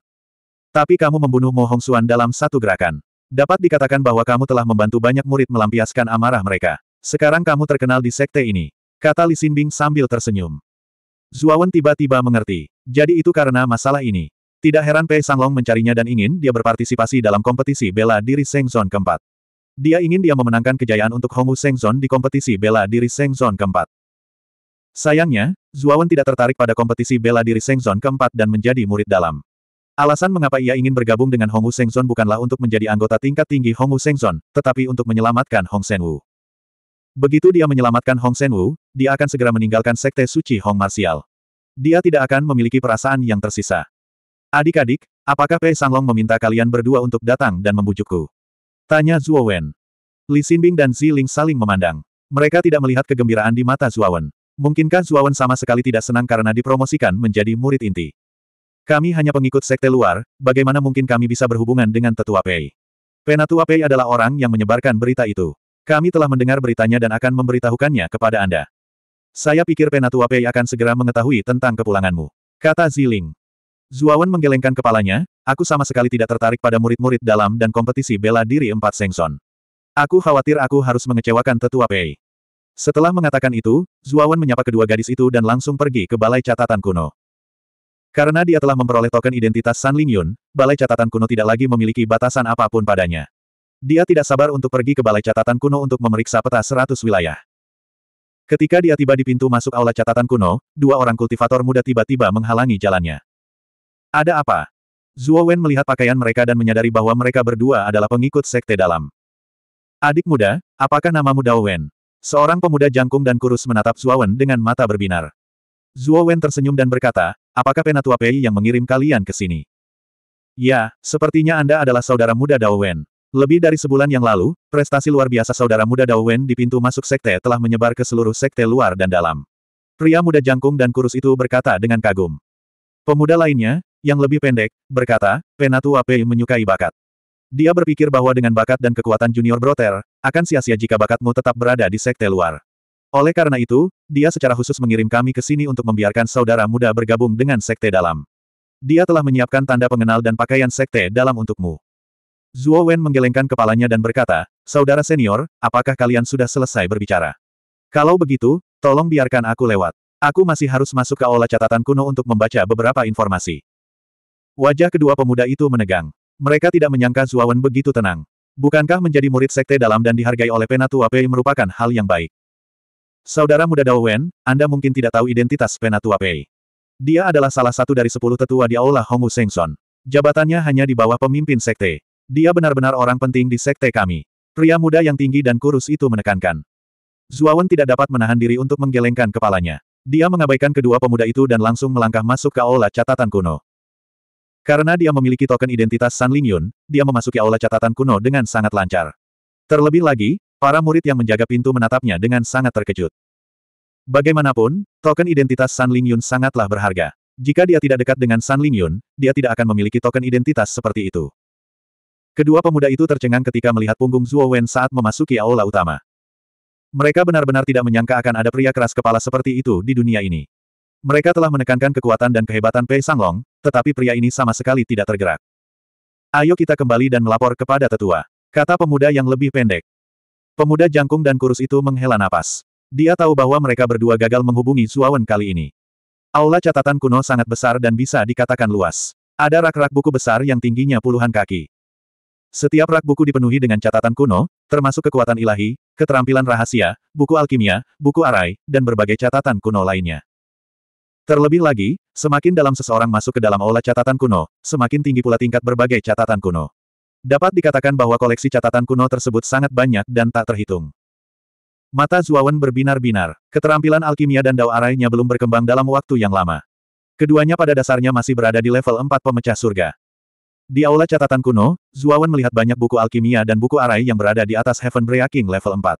Tapi kamu membunuh Mo Xuan dalam satu gerakan. Dapat dikatakan bahwa kamu telah membantu banyak murid melampiaskan amarah mereka. Sekarang kamu terkenal di sekte ini. Kata Li Xinbing sambil tersenyum. Zuawan tiba-tiba mengerti. Jadi itu karena masalah ini. Tidak heran Pei Sanglong mencarinya dan ingin dia berpartisipasi dalam kompetisi bela diri Sengzon keempat. Dia ingin dia memenangkan kejayaan untuk Hongu Zon di kompetisi bela diri Zon keempat. Sayangnya, Zuawan tidak tertarik pada kompetisi bela diri Zon keempat dan menjadi murid dalam. Alasan mengapa ia ingin bergabung dengan Hongu Zon bukanlah untuk menjadi anggota tingkat tinggi Hongu Zon, tetapi untuk menyelamatkan Hong Senwu. Begitu dia menyelamatkan Hong Senwu, dia akan segera meninggalkan sekte suci Hong Martial. Dia tidak akan memiliki perasaan yang tersisa. Adik-adik, apakah Pei Sanglong meminta kalian berdua untuk datang dan membujukku? Tanya Zhuo Wen. Li Xinbing dan Zi Ling saling memandang. Mereka tidak melihat kegembiraan di mata Wen. Mungkinkah Wen sama sekali tidak senang karena dipromosikan menjadi murid inti? Kami hanya pengikut sekte luar, bagaimana mungkin kami bisa berhubungan dengan Tetua Pei? Penatua Pei adalah orang yang menyebarkan berita itu. Kami telah mendengar beritanya dan akan memberitahukannya kepada Anda. Saya pikir Penatua Pei akan segera mengetahui tentang kepulanganmu. Kata Ziling. Zuawan menggelengkan kepalanya, aku sama sekali tidak tertarik pada murid-murid dalam dan kompetisi bela diri empat Sengson. Aku khawatir aku harus mengecewakan tetua Pei. Setelah mengatakan itu, Zuawan menyapa kedua gadis itu dan langsung pergi ke balai catatan kuno. Karena dia telah memperoleh token identitas San Lingyun, balai catatan kuno tidak lagi memiliki batasan apapun padanya. Dia tidak sabar untuk pergi ke balai catatan kuno untuk memeriksa peta seratus wilayah. Ketika dia tiba di pintu masuk aula catatan kuno, dua orang kultivator muda tiba-tiba menghalangi jalannya. Ada apa? Zuo Wen melihat pakaian mereka dan menyadari bahwa mereka berdua adalah pengikut sekte dalam. Adik muda, apakah namamu Dao Wen? Seorang pemuda jangkung dan kurus menatap Zuo Wen dengan mata berbinar. Zuo Wen tersenyum dan berkata, apakah Penatua Pei yang mengirim kalian ke sini? Ya, sepertinya Anda adalah saudara muda Dao Wen. Lebih dari sebulan yang lalu, prestasi luar biasa saudara muda Dao Wen di pintu masuk sekte telah menyebar ke seluruh sekte luar dan dalam. Pria muda jangkung dan kurus itu berkata dengan kagum. Pemuda lainnya, yang lebih pendek, berkata, Penatua Pei menyukai bakat. Dia berpikir bahwa dengan bakat dan kekuatan junior broter, akan sia-sia jika bakatmu tetap berada di sekte luar. Oleh karena itu, dia secara khusus mengirim kami ke sini untuk membiarkan saudara muda bergabung dengan sekte dalam. Dia telah menyiapkan tanda pengenal dan pakaian sekte dalam untukmu. Zuo Wen menggelengkan kepalanya dan berkata, Saudara senior, apakah kalian sudah selesai berbicara? Kalau begitu, tolong biarkan aku lewat. Aku masih harus masuk ke olah catatan kuno untuk membaca beberapa informasi. Wajah kedua pemuda itu menegang. Mereka tidak menyangka Zuawan begitu tenang. Bukankah menjadi murid sekte dalam dan dihargai oleh Penatua Pei merupakan hal yang baik? Saudara muda Dao Wen, Anda mungkin tidak tahu identitas Penatua Pei. Dia adalah salah satu dari sepuluh tetua di Aula Hongu Sengson. Jabatannya hanya di bawah pemimpin sekte. Dia benar-benar orang penting di sekte kami. Pria muda yang tinggi dan kurus itu menekankan. Zuawan tidak dapat menahan diri untuk menggelengkan kepalanya. Dia mengabaikan kedua pemuda itu dan langsung melangkah masuk ke aula catatan kuno. Karena dia memiliki token identitas San Lingyun, dia memasuki aula catatan kuno dengan sangat lancar. Terlebih lagi, para murid yang menjaga pintu menatapnya dengan sangat terkejut. Bagaimanapun, token identitas San Lingyun sangatlah berharga. Jika dia tidak dekat dengan San Lingyun, dia tidak akan memiliki token identitas seperti itu. Kedua pemuda itu tercengang ketika melihat punggung Zuo Wen saat memasuki aula utama. Mereka benar-benar tidak menyangka akan ada pria keras kepala seperti itu di dunia ini. Mereka telah menekankan kekuatan dan kehebatan Pei Sanglong, tetapi pria ini sama sekali tidak tergerak. Ayo kita kembali dan melapor kepada tetua. Kata pemuda yang lebih pendek. Pemuda jangkung dan kurus itu menghela napas. Dia tahu bahwa mereka berdua gagal menghubungi Zuawan kali ini. Aula catatan kuno sangat besar dan bisa dikatakan luas. Ada rak-rak buku besar yang tingginya puluhan kaki. Setiap rak buku dipenuhi dengan catatan kuno, termasuk kekuatan ilahi, keterampilan rahasia, buku alkimia, buku arai, dan berbagai catatan kuno lainnya. Terlebih lagi, semakin dalam seseorang masuk ke dalam aula catatan kuno, semakin tinggi pula tingkat berbagai catatan kuno. Dapat dikatakan bahwa koleksi catatan kuno tersebut sangat banyak dan tak terhitung. Mata Zuawan berbinar-binar. Keterampilan alkimia dan dao arainya belum berkembang dalam waktu yang lama. Keduanya pada dasarnya masih berada di level 4 pemecah surga. Di aula catatan kuno, Zuawan melihat banyak buku alkimia dan buku arai yang berada di atas Heaven Breaking level 4.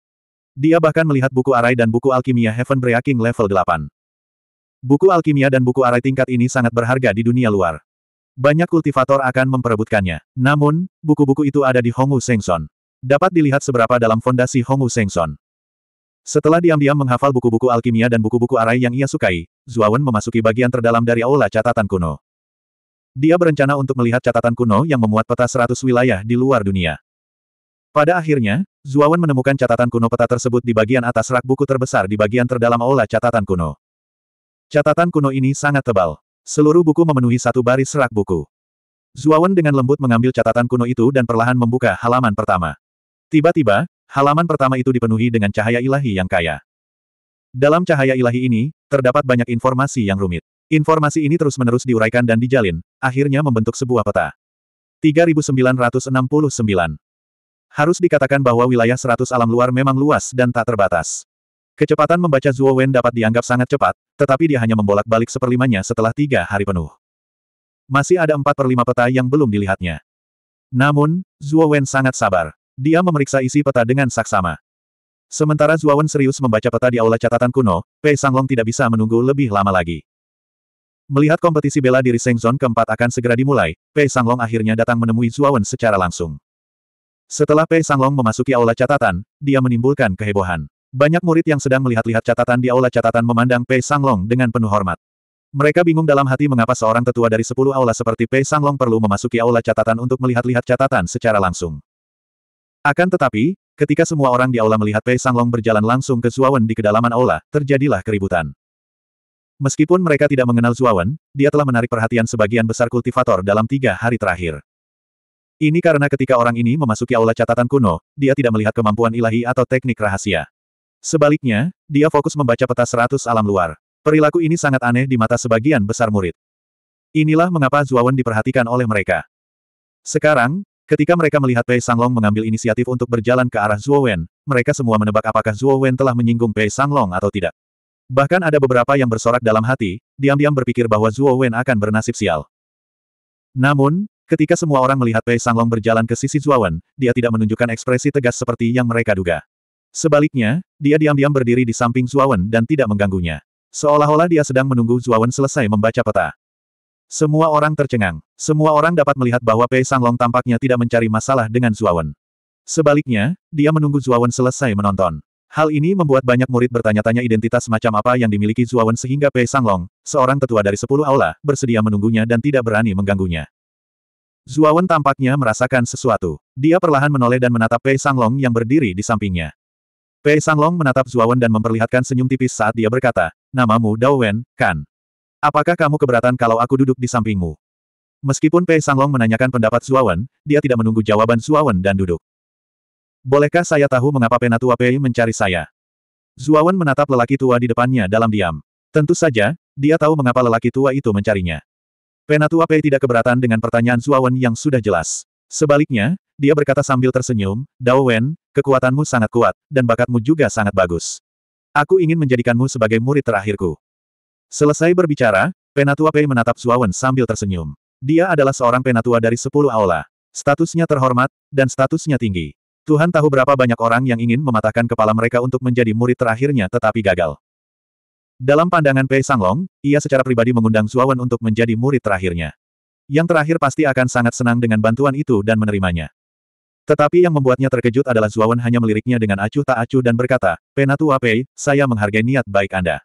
Dia bahkan melihat buku arai dan buku alkimia Heaven Breaking level 8. Buku alkimia dan buku arai tingkat ini sangat berharga di dunia luar. Banyak kultivator akan memperebutkannya. Namun, buku-buku itu ada di Hongwu Sengson. Dapat dilihat seberapa dalam fondasi Hongwu Sengson. Setelah diam-diam menghafal buku-buku alkimia dan buku-buku arai yang ia sukai, Zuawan memasuki bagian terdalam dari aula catatan kuno. Dia berencana untuk melihat catatan kuno yang memuat peta 100 wilayah di luar dunia. Pada akhirnya, Zuawan menemukan catatan kuno peta tersebut di bagian atas rak buku terbesar di bagian terdalam aula catatan kuno. Catatan kuno ini sangat tebal. Seluruh buku memenuhi satu baris serak buku. Zuawan dengan lembut mengambil catatan kuno itu dan perlahan membuka halaman pertama. Tiba-tiba, halaman pertama itu dipenuhi dengan cahaya ilahi yang kaya. Dalam cahaya ilahi ini, terdapat banyak informasi yang rumit. Informasi ini terus-menerus diuraikan dan dijalin, akhirnya membentuk sebuah peta. 3969 Harus dikatakan bahwa wilayah 100 alam luar memang luas dan tak terbatas. Kecepatan membaca Zuo Wen dapat dianggap sangat cepat, tetapi dia hanya membolak-balik seperlimanya setelah tiga hari penuh. Masih ada empat per lima peta yang belum dilihatnya. Namun, Zuo Wen sangat sabar. Dia memeriksa isi peta dengan saksama. Sementara Zuo Wen serius membaca peta di aula catatan kuno, Pei Sanglong tidak bisa menunggu lebih lama lagi. Melihat kompetisi bela diri Zon keempat akan segera dimulai, Pei Sanglong akhirnya datang menemui Zuo Wen secara langsung. Setelah Pei Sanglong memasuki aula catatan, dia menimbulkan kehebohan. Banyak murid yang sedang melihat-lihat catatan di aula catatan memandang Pei Sanglong dengan penuh hormat. Mereka bingung dalam hati mengapa seorang tetua dari sepuluh aula seperti Pei Sanglong perlu memasuki aula catatan untuk melihat-lihat catatan secara langsung. Akan tetapi, ketika semua orang di aula melihat Pei Sanglong berjalan langsung ke Zuawan di kedalaman aula, terjadilah keributan. Meskipun mereka tidak mengenal Zuawan, dia telah menarik perhatian sebagian besar kultivator dalam tiga hari terakhir. Ini karena ketika orang ini memasuki aula catatan kuno, dia tidak melihat kemampuan ilahi atau teknik rahasia. Sebaliknya, dia fokus membaca peta seratus alam luar. Perilaku ini sangat aneh di mata sebagian besar murid. Inilah mengapa Zuawan diperhatikan oleh mereka. Sekarang, ketika mereka melihat Pei Sanglong mengambil inisiatif untuk berjalan ke arah Zuowen, mereka semua menebak apakah Zuowen telah menyinggung Pei Sanglong atau tidak. Bahkan ada beberapa yang bersorak dalam hati, diam-diam berpikir bahwa Zuowen akan bernasib sial. Namun, ketika semua orang melihat Pei Sanglong berjalan ke sisi Zuowen, dia tidak menunjukkan ekspresi tegas seperti yang mereka duga. Sebaliknya, dia diam-diam berdiri di samping Zuawan dan tidak mengganggunya. Seolah-olah dia sedang menunggu Zuawan selesai membaca peta. Semua orang tercengang. Semua orang dapat melihat bahwa Pei Sanglong tampaknya tidak mencari masalah dengan Zuawan. Sebaliknya, dia menunggu Zuawan selesai menonton. Hal ini membuat banyak murid bertanya-tanya identitas macam apa yang dimiliki Zuawan sehingga Pei Sanglong, seorang tetua dari sepuluh aula, bersedia menunggunya dan tidak berani mengganggunya. Zuawan tampaknya merasakan sesuatu. Dia perlahan menoleh dan menatap Pei Sanglong yang berdiri di sampingnya. Pei Sanglong menatap Zuawan dan memperlihatkan senyum tipis saat dia berkata, namamu Dao Wen, kan? Apakah kamu keberatan kalau aku duduk di sampingmu? Meskipun Pei Sanglong menanyakan pendapat Zuawan, dia tidak menunggu jawaban Zuawan dan duduk. Bolehkah saya tahu mengapa Penatua Pei mencari saya? Zuawan menatap lelaki tua di depannya dalam diam. Tentu saja, dia tahu mengapa lelaki tua itu mencarinya. Penatua Pei tidak keberatan dengan pertanyaan Zuawan yang sudah jelas. Sebaliknya, dia berkata sambil tersenyum, Dao Wen, Kekuatanmu sangat kuat, dan bakatmu juga sangat bagus. Aku ingin menjadikanmu sebagai murid terakhirku. Selesai berbicara, Penatua Pei menatap Suawen sambil tersenyum. Dia adalah seorang penatua dari sepuluh aula. Statusnya terhormat, dan statusnya tinggi. Tuhan tahu berapa banyak orang yang ingin mematahkan kepala mereka untuk menjadi murid terakhirnya tetapi gagal. Dalam pandangan Pei Sanglong, ia secara pribadi mengundang Suawen untuk menjadi murid terakhirnya. Yang terakhir pasti akan sangat senang dengan bantuan itu dan menerimanya. Tetapi yang membuatnya terkejut adalah Zuawan hanya meliriknya dengan acuh tak acuh dan berkata, "Penatu Pei, saya menghargai niat baik Anda.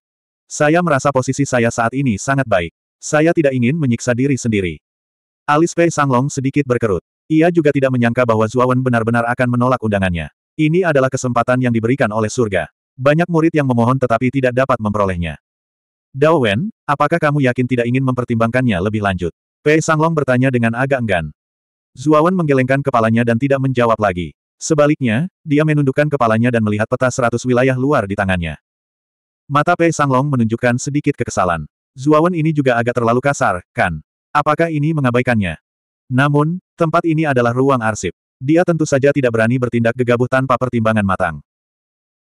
Saya merasa posisi saya saat ini sangat baik. Saya tidak ingin menyiksa diri sendiri. Alis Pei Sanglong sedikit berkerut. Ia juga tidak menyangka bahwa Zuawan benar-benar akan menolak undangannya. Ini adalah kesempatan yang diberikan oleh surga. Banyak murid yang memohon tetapi tidak dapat memperolehnya. Dao Wen, apakah kamu yakin tidak ingin mempertimbangkannya lebih lanjut? Pei Sanglong bertanya dengan agak enggan. Zuawan menggelengkan kepalanya dan tidak menjawab lagi. Sebaliknya, dia menundukkan kepalanya dan melihat peta seratus wilayah luar di tangannya. Mata Pei Sanglong menunjukkan sedikit kekesalan. Zuawan ini juga agak terlalu kasar, kan? Apakah ini mengabaikannya? Namun, tempat ini adalah ruang arsip. Dia tentu saja tidak berani bertindak gegabah tanpa pertimbangan matang.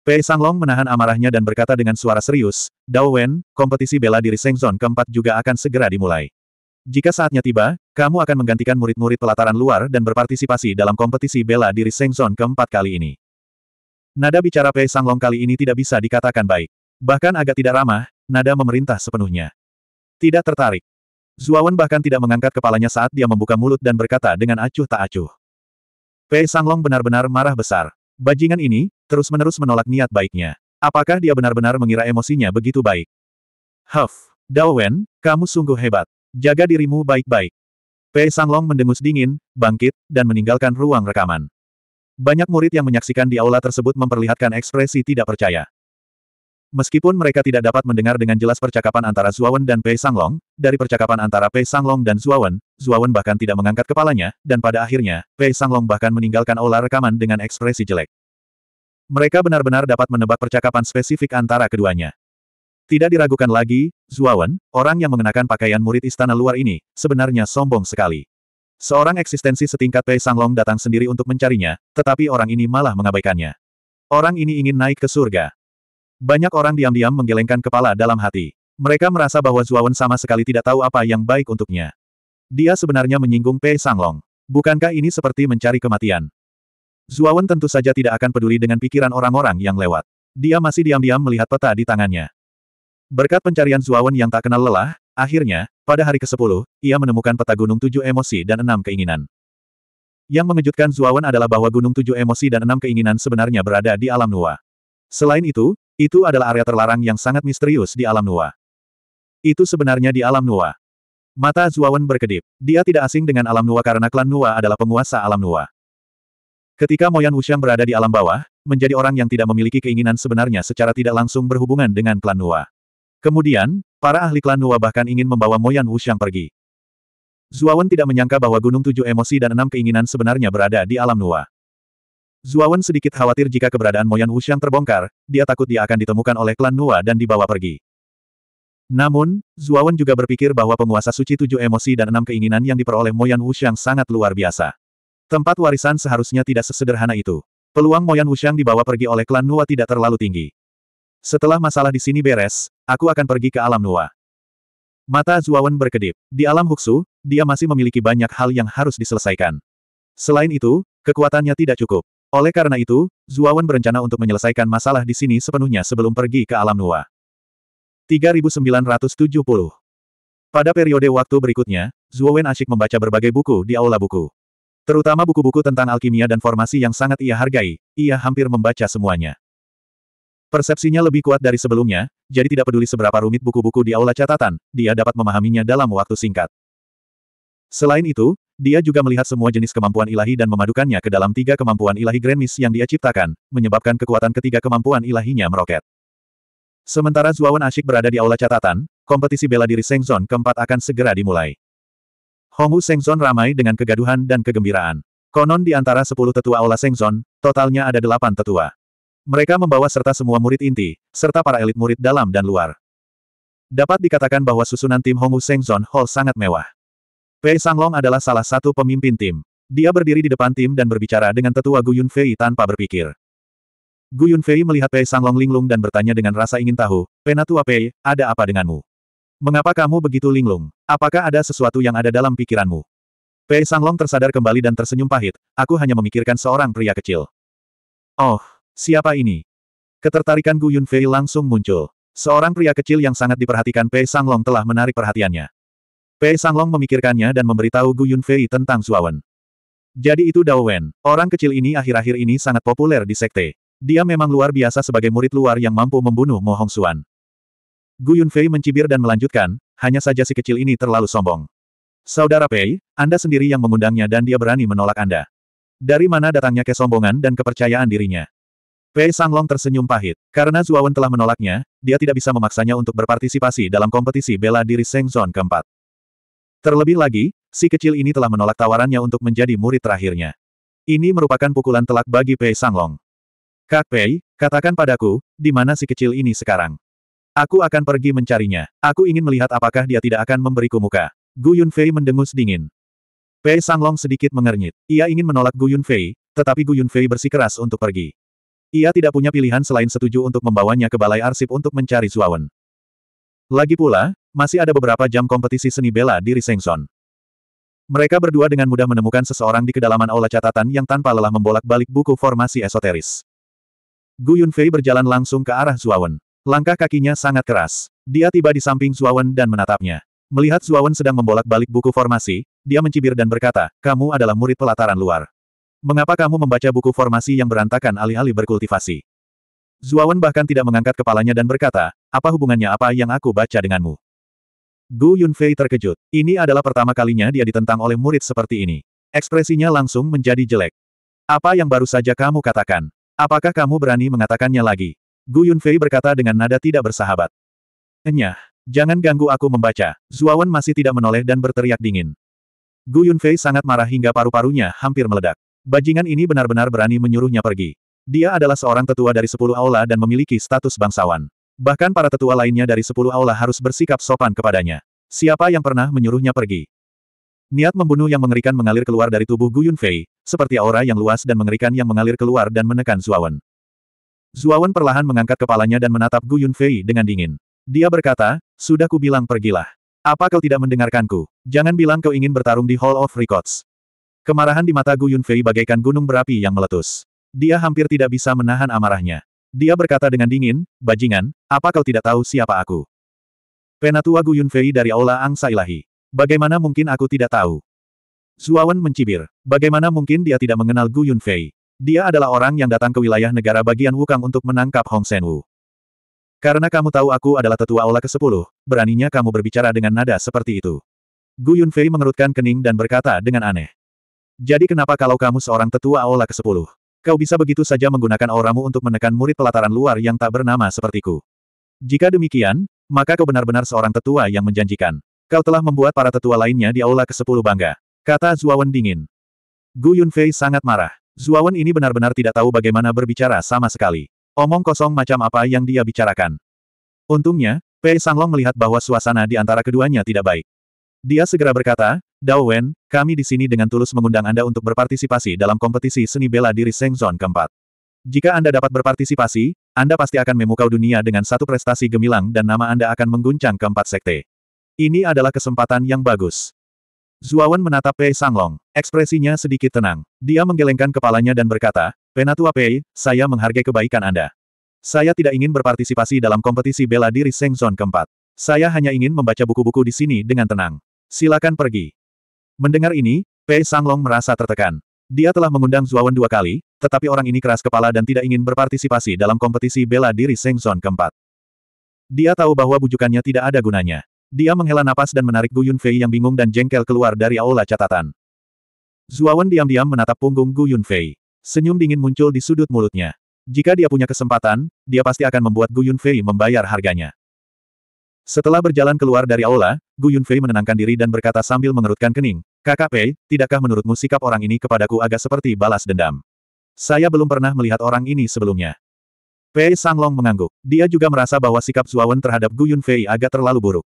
Pei Sanglong menahan amarahnya dan berkata dengan suara serius, Dao Wen, kompetisi bela diri Sengzon keempat juga akan segera dimulai. Jika saatnya tiba, kamu akan menggantikan murid-murid pelataran luar dan berpartisipasi dalam kompetisi bela diri Sengzon keempat kali ini. Nada bicara Pei Sanglong kali ini tidak bisa dikatakan baik. Bahkan agak tidak ramah, nada memerintah sepenuhnya. Tidak tertarik. Zuawan bahkan tidak mengangkat kepalanya saat dia membuka mulut dan berkata dengan acuh tak acuh. Pei Sanglong benar-benar marah besar. Bajingan ini, terus-menerus menolak niat baiknya. Apakah dia benar-benar mengira emosinya begitu baik? Huff, Dao Wen, kamu sungguh hebat. Jaga dirimu baik-baik. Pei Sanglong mendengus dingin, bangkit, dan meninggalkan ruang rekaman. Banyak murid yang menyaksikan di aula tersebut memperlihatkan ekspresi tidak percaya. Meskipun mereka tidak dapat mendengar dengan jelas percakapan antara Zuawan dan Pei Sanglong, dari percakapan antara Pei Sanglong dan Zuawan, Zuawan bahkan tidak mengangkat kepalanya, dan pada akhirnya, Pei Sanglong bahkan meninggalkan aula rekaman dengan ekspresi jelek. Mereka benar-benar dapat menebak percakapan spesifik antara keduanya. Tidak diragukan lagi, Zuawan, orang yang mengenakan pakaian murid istana luar ini, sebenarnya sombong sekali. Seorang eksistensi setingkat Pei Sanglong datang sendiri untuk mencarinya, tetapi orang ini malah mengabaikannya. Orang ini ingin naik ke surga. Banyak orang diam-diam menggelengkan kepala dalam hati. Mereka merasa bahwa Zuawan sama sekali tidak tahu apa yang baik untuknya. Dia sebenarnya menyinggung Pei Sanglong. Bukankah ini seperti mencari kematian? Zuawan tentu saja tidak akan peduli dengan pikiran orang-orang yang lewat. Dia masih diam-diam melihat peta di tangannya. Berkat pencarian Zuawan yang tak kenal lelah, akhirnya, pada hari ke-10, ia menemukan peta gunung tujuh emosi dan enam keinginan. Yang mengejutkan Zuawan adalah bahwa gunung tujuh emosi dan enam keinginan sebenarnya berada di alam Nuwa. Selain itu, itu adalah area terlarang yang sangat misterius di alam Nuwa. Itu sebenarnya di alam Nuwa. Mata Zuawan berkedip. Dia tidak asing dengan alam Nuwa karena klan Nuwa adalah penguasa alam Nuwa. Ketika Moyan Wuxiang berada di alam bawah, menjadi orang yang tidak memiliki keinginan sebenarnya secara tidak langsung berhubungan dengan klan Nuwa. Kemudian, para ahli klan Nuwa bahkan ingin membawa Moyan Wushang pergi. Zuawan tidak menyangka bahwa Gunung Tujuh Emosi dan Enam Keinginan sebenarnya berada di alam Nuwa. Zuawan sedikit khawatir jika keberadaan Moyan Wushang terbongkar, dia takut dia akan ditemukan oleh klan Nuwa dan dibawa pergi. Namun, Zuawan juga berpikir bahwa penguasa suci Tujuh Emosi dan Enam Keinginan yang diperoleh Moyan Wushang sangat luar biasa. Tempat warisan seharusnya tidak sesederhana itu. Peluang Moyan Wushang dibawa pergi oleh klan Nuwa tidak terlalu tinggi. Setelah masalah di sini beres, aku akan pergi ke alam Nuwa. Mata Zuawan berkedip. Di alam Huksu, dia masih memiliki banyak hal yang harus diselesaikan. Selain itu, kekuatannya tidak cukup. Oleh karena itu, Zuawan berencana untuk menyelesaikan masalah di sini sepenuhnya sebelum pergi ke alam Nuwa. 3970 Pada periode waktu berikutnya, Zuawan asyik membaca berbagai buku di aula buku. Terutama buku-buku tentang alkimia dan formasi yang sangat ia hargai, ia hampir membaca semuanya. Persepsinya lebih kuat dari sebelumnya, jadi tidak peduli seberapa rumit buku-buku di aula catatan, dia dapat memahaminya dalam waktu singkat. Selain itu, dia juga melihat semua jenis kemampuan ilahi dan memadukannya ke dalam tiga kemampuan ilahi Grand yang dia ciptakan, menyebabkan kekuatan ketiga kemampuan ilahinya meroket. Sementara Zuawan asyik berada di aula catatan, kompetisi bela diri Sengzon keempat akan segera dimulai. Hongwu Sengzon ramai dengan kegaduhan dan kegembiraan. Konon di antara sepuluh tetua aula Sengzon, totalnya ada delapan tetua. Mereka membawa serta semua murid inti, serta para elit murid dalam dan luar. Dapat dikatakan bahwa susunan tim Hongwu Sengzon Hall sangat mewah. Pei Sanglong adalah salah satu pemimpin tim. Dia berdiri di depan tim dan berbicara dengan tetua Gu Yunfei tanpa berpikir. Gu Yunfei melihat Pei Sanglong linglung dan bertanya dengan rasa ingin tahu, Penatua Pei, ada apa denganmu? Mengapa kamu begitu linglung? Apakah ada sesuatu yang ada dalam pikiranmu? Pei Sanglong tersadar kembali dan tersenyum pahit, aku hanya memikirkan seorang pria kecil. Oh, Siapa ini? Ketertarikan Gu Yunfei langsung muncul. Seorang pria kecil yang sangat diperhatikan Pei Sanglong telah menarik perhatiannya. Pei Sanglong memikirkannya dan memberitahu Gu Yunfei tentang Zuawan. Jadi itu Dao Wen, orang kecil ini akhir-akhir ini sangat populer di sekte. Dia memang luar biasa sebagai murid luar yang mampu membunuh Mo Hong Xuan. Gu Yunfei mencibir dan melanjutkan, hanya saja si kecil ini terlalu sombong. Saudara Pei, Anda sendiri yang mengundangnya dan dia berani menolak Anda. Dari mana datangnya kesombongan dan kepercayaan dirinya? Pei Sanglong tersenyum pahit. Karena Zuawan telah menolaknya, dia tidak bisa memaksanya untuk berpartisipasi dalam kompetisi bela diri Seng Zon keempat. Terlebih lagi, si kecil ini telah menolak tawarannya untuk menjadi murid terakhirnya. Ini merupakan pukulan telak bagi Pei Sanglong. Kak Pei, katakan padaku, di mana si kecil ini sekarang? Aku akan pergi mencarinya. Aku ingin melihat apakah dia tidak akan memberiku muka. Gu Yunfei mendengus dingin. Pei Sanglong sedikit mengernyit. Ia ingin menolak Gu Yunfei, tetapi Gu Yunfei bersikeras untuk pergi. Ia tidak punya pilihan selain setuju untuk membawanya ke balai arsip untuk mencari Suawen. Lagi pula, masih ada beberapa jam kompetisi seni bela diri Sengson. Mereka berdua dengan mudah menemukan seseorang di kedalaman aula catatan yang tanpa lelah membolak-balik buku formasi esoteris. Gu Yunfei berjalan langsung ke arah Zuawan. Langkah kakinya sangat keras. Dia tiba di samping Zuawan dan menatapnya. Melihat Zuawan sedang membolak-balik buku formasi, dia mencibir dan berkata, kamu adalah murid pelataran luar. Mengapa kamu membaca buku formasi yang berantakan alih-alih berkultivasi? Zuawan bahkan tidak mengangkat kepalanya dan berkata, apa hubungannya apa yang aku baca denganmu? Gu Yunfei terkejut. Ini adalah pertama kalinya dia ditentang oleh murid seperti ini. Ekspresinya langsung menjadi jelek. Apa yang baru saja kamu katakan? Apakah kamu berani mengatakannya lagi? Gu Yunfei berkata dengan nada tidak bersahabat. Enyah, jangan ganggu aku membaca. Zuawan masih tidak menoleh dan berteriak dingin. Gu Yunfei sangat marah hingga paru-parunya hampir meledak. Bajingan ini benar-benar berani menyuruhnya pergi. Dia adalah seorang tetua dari sepuluh aula dan memiliki status bangsawan. Bahkan para tetua lainnya dari sepuluh aula harus bersikap sopan kepadanya. Siapa yang pernah menyuruhnya pergi? Niat membunuh yang mengerikan mengalir keluar dari tubuh Gu Yunfei, seperti aura yang luas dan mengerikan yang mengalir keluar dan menekan Zuawan. Zuawan perlahan mengangkat kepalanya dan menatap Gu Yunfei dengan dingin. Dia berkata, sudah ku bilang pergilah. Apa kau tidak mendengarkanku? Jangan bilang kau ingin bertarung di Hall of Records. Kemarahan di mata Gu Yunfei bagaikan gunung berapi yang meletus. Dia hampir tidak bisa menahan amarahnya. Dia berkata dengan dingin, Bajingan, apa kau tidak tahu siapa aku? Penatua Gu Yunfei dari Aula Angsa Ilahi. Bagaimana mungkin aku tidak tahu? Zuawan mencibir. Bagaimana mungkin dia tidak mengenal Gu Yunfei? Dia adalah orang yang datang ke wilayah negara bagian Wukang untuk menangkap Hong Senwu. Karena kamu tahu aku adalah tetua Aula ke-10, beraninya kamu berbicara dengan nada seperti itu. Gu Yunfei mengerutkan kening dan berkata dengan aneh. Jadi kenapa kalau kamu seorang tetua Aula ke-10? Kau bisa begitu saja menggunakan auramu untuk menekan murid pelataran luar yang tak bernama sepertiku. Jika demikian, maka kau benar-benar seorang tetua yang menjanjikan. Kau telah membuat para tetua lainnya di Aula ke-10 bangga. Kata Zuawan dingin. Gu Yunfei sangat marah. Zuawan ini benar-benar tidak tahu bagaimana berbicara sama sekali. Omong kosong macam apa yang dia bicarakan. Untungnya, Pei Sanglong melihat bahwa suasana di antara keduanya tidak baik. Dia segera berkata, Dao Wen, kami di sini dengan tulus mengundang Anda untuk berpartisipasi dalam kompetisi seni bela diri Sengzon keempat. Jika Anda dapat berpartisipasi, Anda pasti akan memukau dunia dengan satu prestasi gemilang dan nama Anda akan mengguncang keempat sekte. Ini adalah kesempatan yang bagus. Zuawan menatap Pei Sanglong. Ekspresinya sedikit tenang. Dia menggelengkan kepalanya dan berkata, Penatua Pei, saya menghargai kebaikan Anda. Saya tidak ingin berpartisipasi dalam kompetisi bela diri Sengzon keempat. Saya hanya ingin membaca buku-buku di sini dengan tenang. Silakan pergi. Mendengar ini, Pei Sanglong merasa tertekan. Dia telah mengundang Zuawan dua kali, tetapi orang ini keras kepala dan tidak ingin berpartisipasi dalam kompetisi bela diri Seng Zon keempat. Dia tahu bahwa bujukannya tidak ada gunanya. Dia menghela napas dan menarik Gu Yunfei yang bingung dan jengkel keluar dari aula catatan. Zuawan diam-diam menatap punggung Gu Yunfei. Senyum dingin muncul di sudut mulutnya. Jika dia punya kesempatan, dia pasti akan membuat Gu Yunfei membayar harganya. Setelah berjalan keluar dari aula, Gu Yunfei menenangkan diri dan berkata sambil mengerutkan kening, Kakak Pei, tidakkah menurutmu sikap orang ini kepadaku agak seperti balas dendam? Saya belum pernah melihat orang ini sebelumnya. Pei Sanglong mengangguk. Dia juga merasa bahwa sikap Zuawan terhadap Gu Yunfei agak terlalu buruk.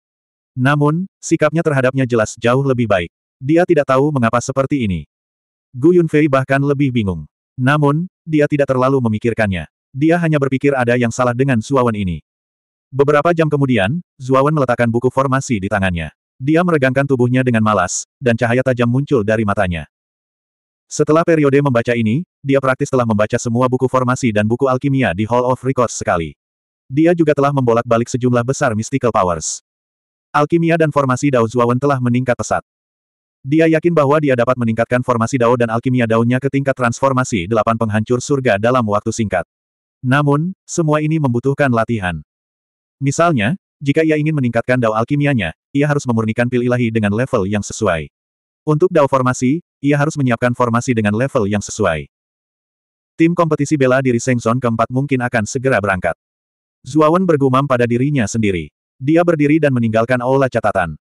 Namun, sikapnya terhadapnya jelas jauh lebih baik. Dia tidak tahu mengapa seperti ini. Gu Yunfei bahkan lebih bingung. Namun, dia tidak terlalu memikirkannya. Dia hanya berpikir ada yang salah dengan Zuawan ini. Beberapa jam kemudian, Zuawan meletakkan buku formasi di tangannya. Dia meregangkan tubuhnya dengan malas, dan cahaya tajam muncul dari matanya. Setelah periode membaca ini, dia praktis telah membaca semua buku formasi dan buku alkimia di Hall of Records sekali. Dia juga telah membolak-balik sejumlah besar mystical powers. Alkimia dan formasi Dao Zuawan telah meningkat pesat. Dia yakin bahwa dia dapat meningkatkan formasi Dao dan alkimia daunnya ke tingkat transformasi delapan penghancur surga dalam waktu singkat. Namun, semua ini membutuhkan latihan. Misalnya, jika ia ingin meningkatkan dao alkimianya, ia harus memurnikan pil ilahi dengan level yang sesuai. Untuk dao formasi, ia harus menyiapkan formasi dengan level yang sesuai. Tim kompetisi bela diri Sengson keempat mungkin akan segera berangkat. Zuawan bergumam pada dirinya sendiri. Dia berdiri dan meninggalkan aula catatan.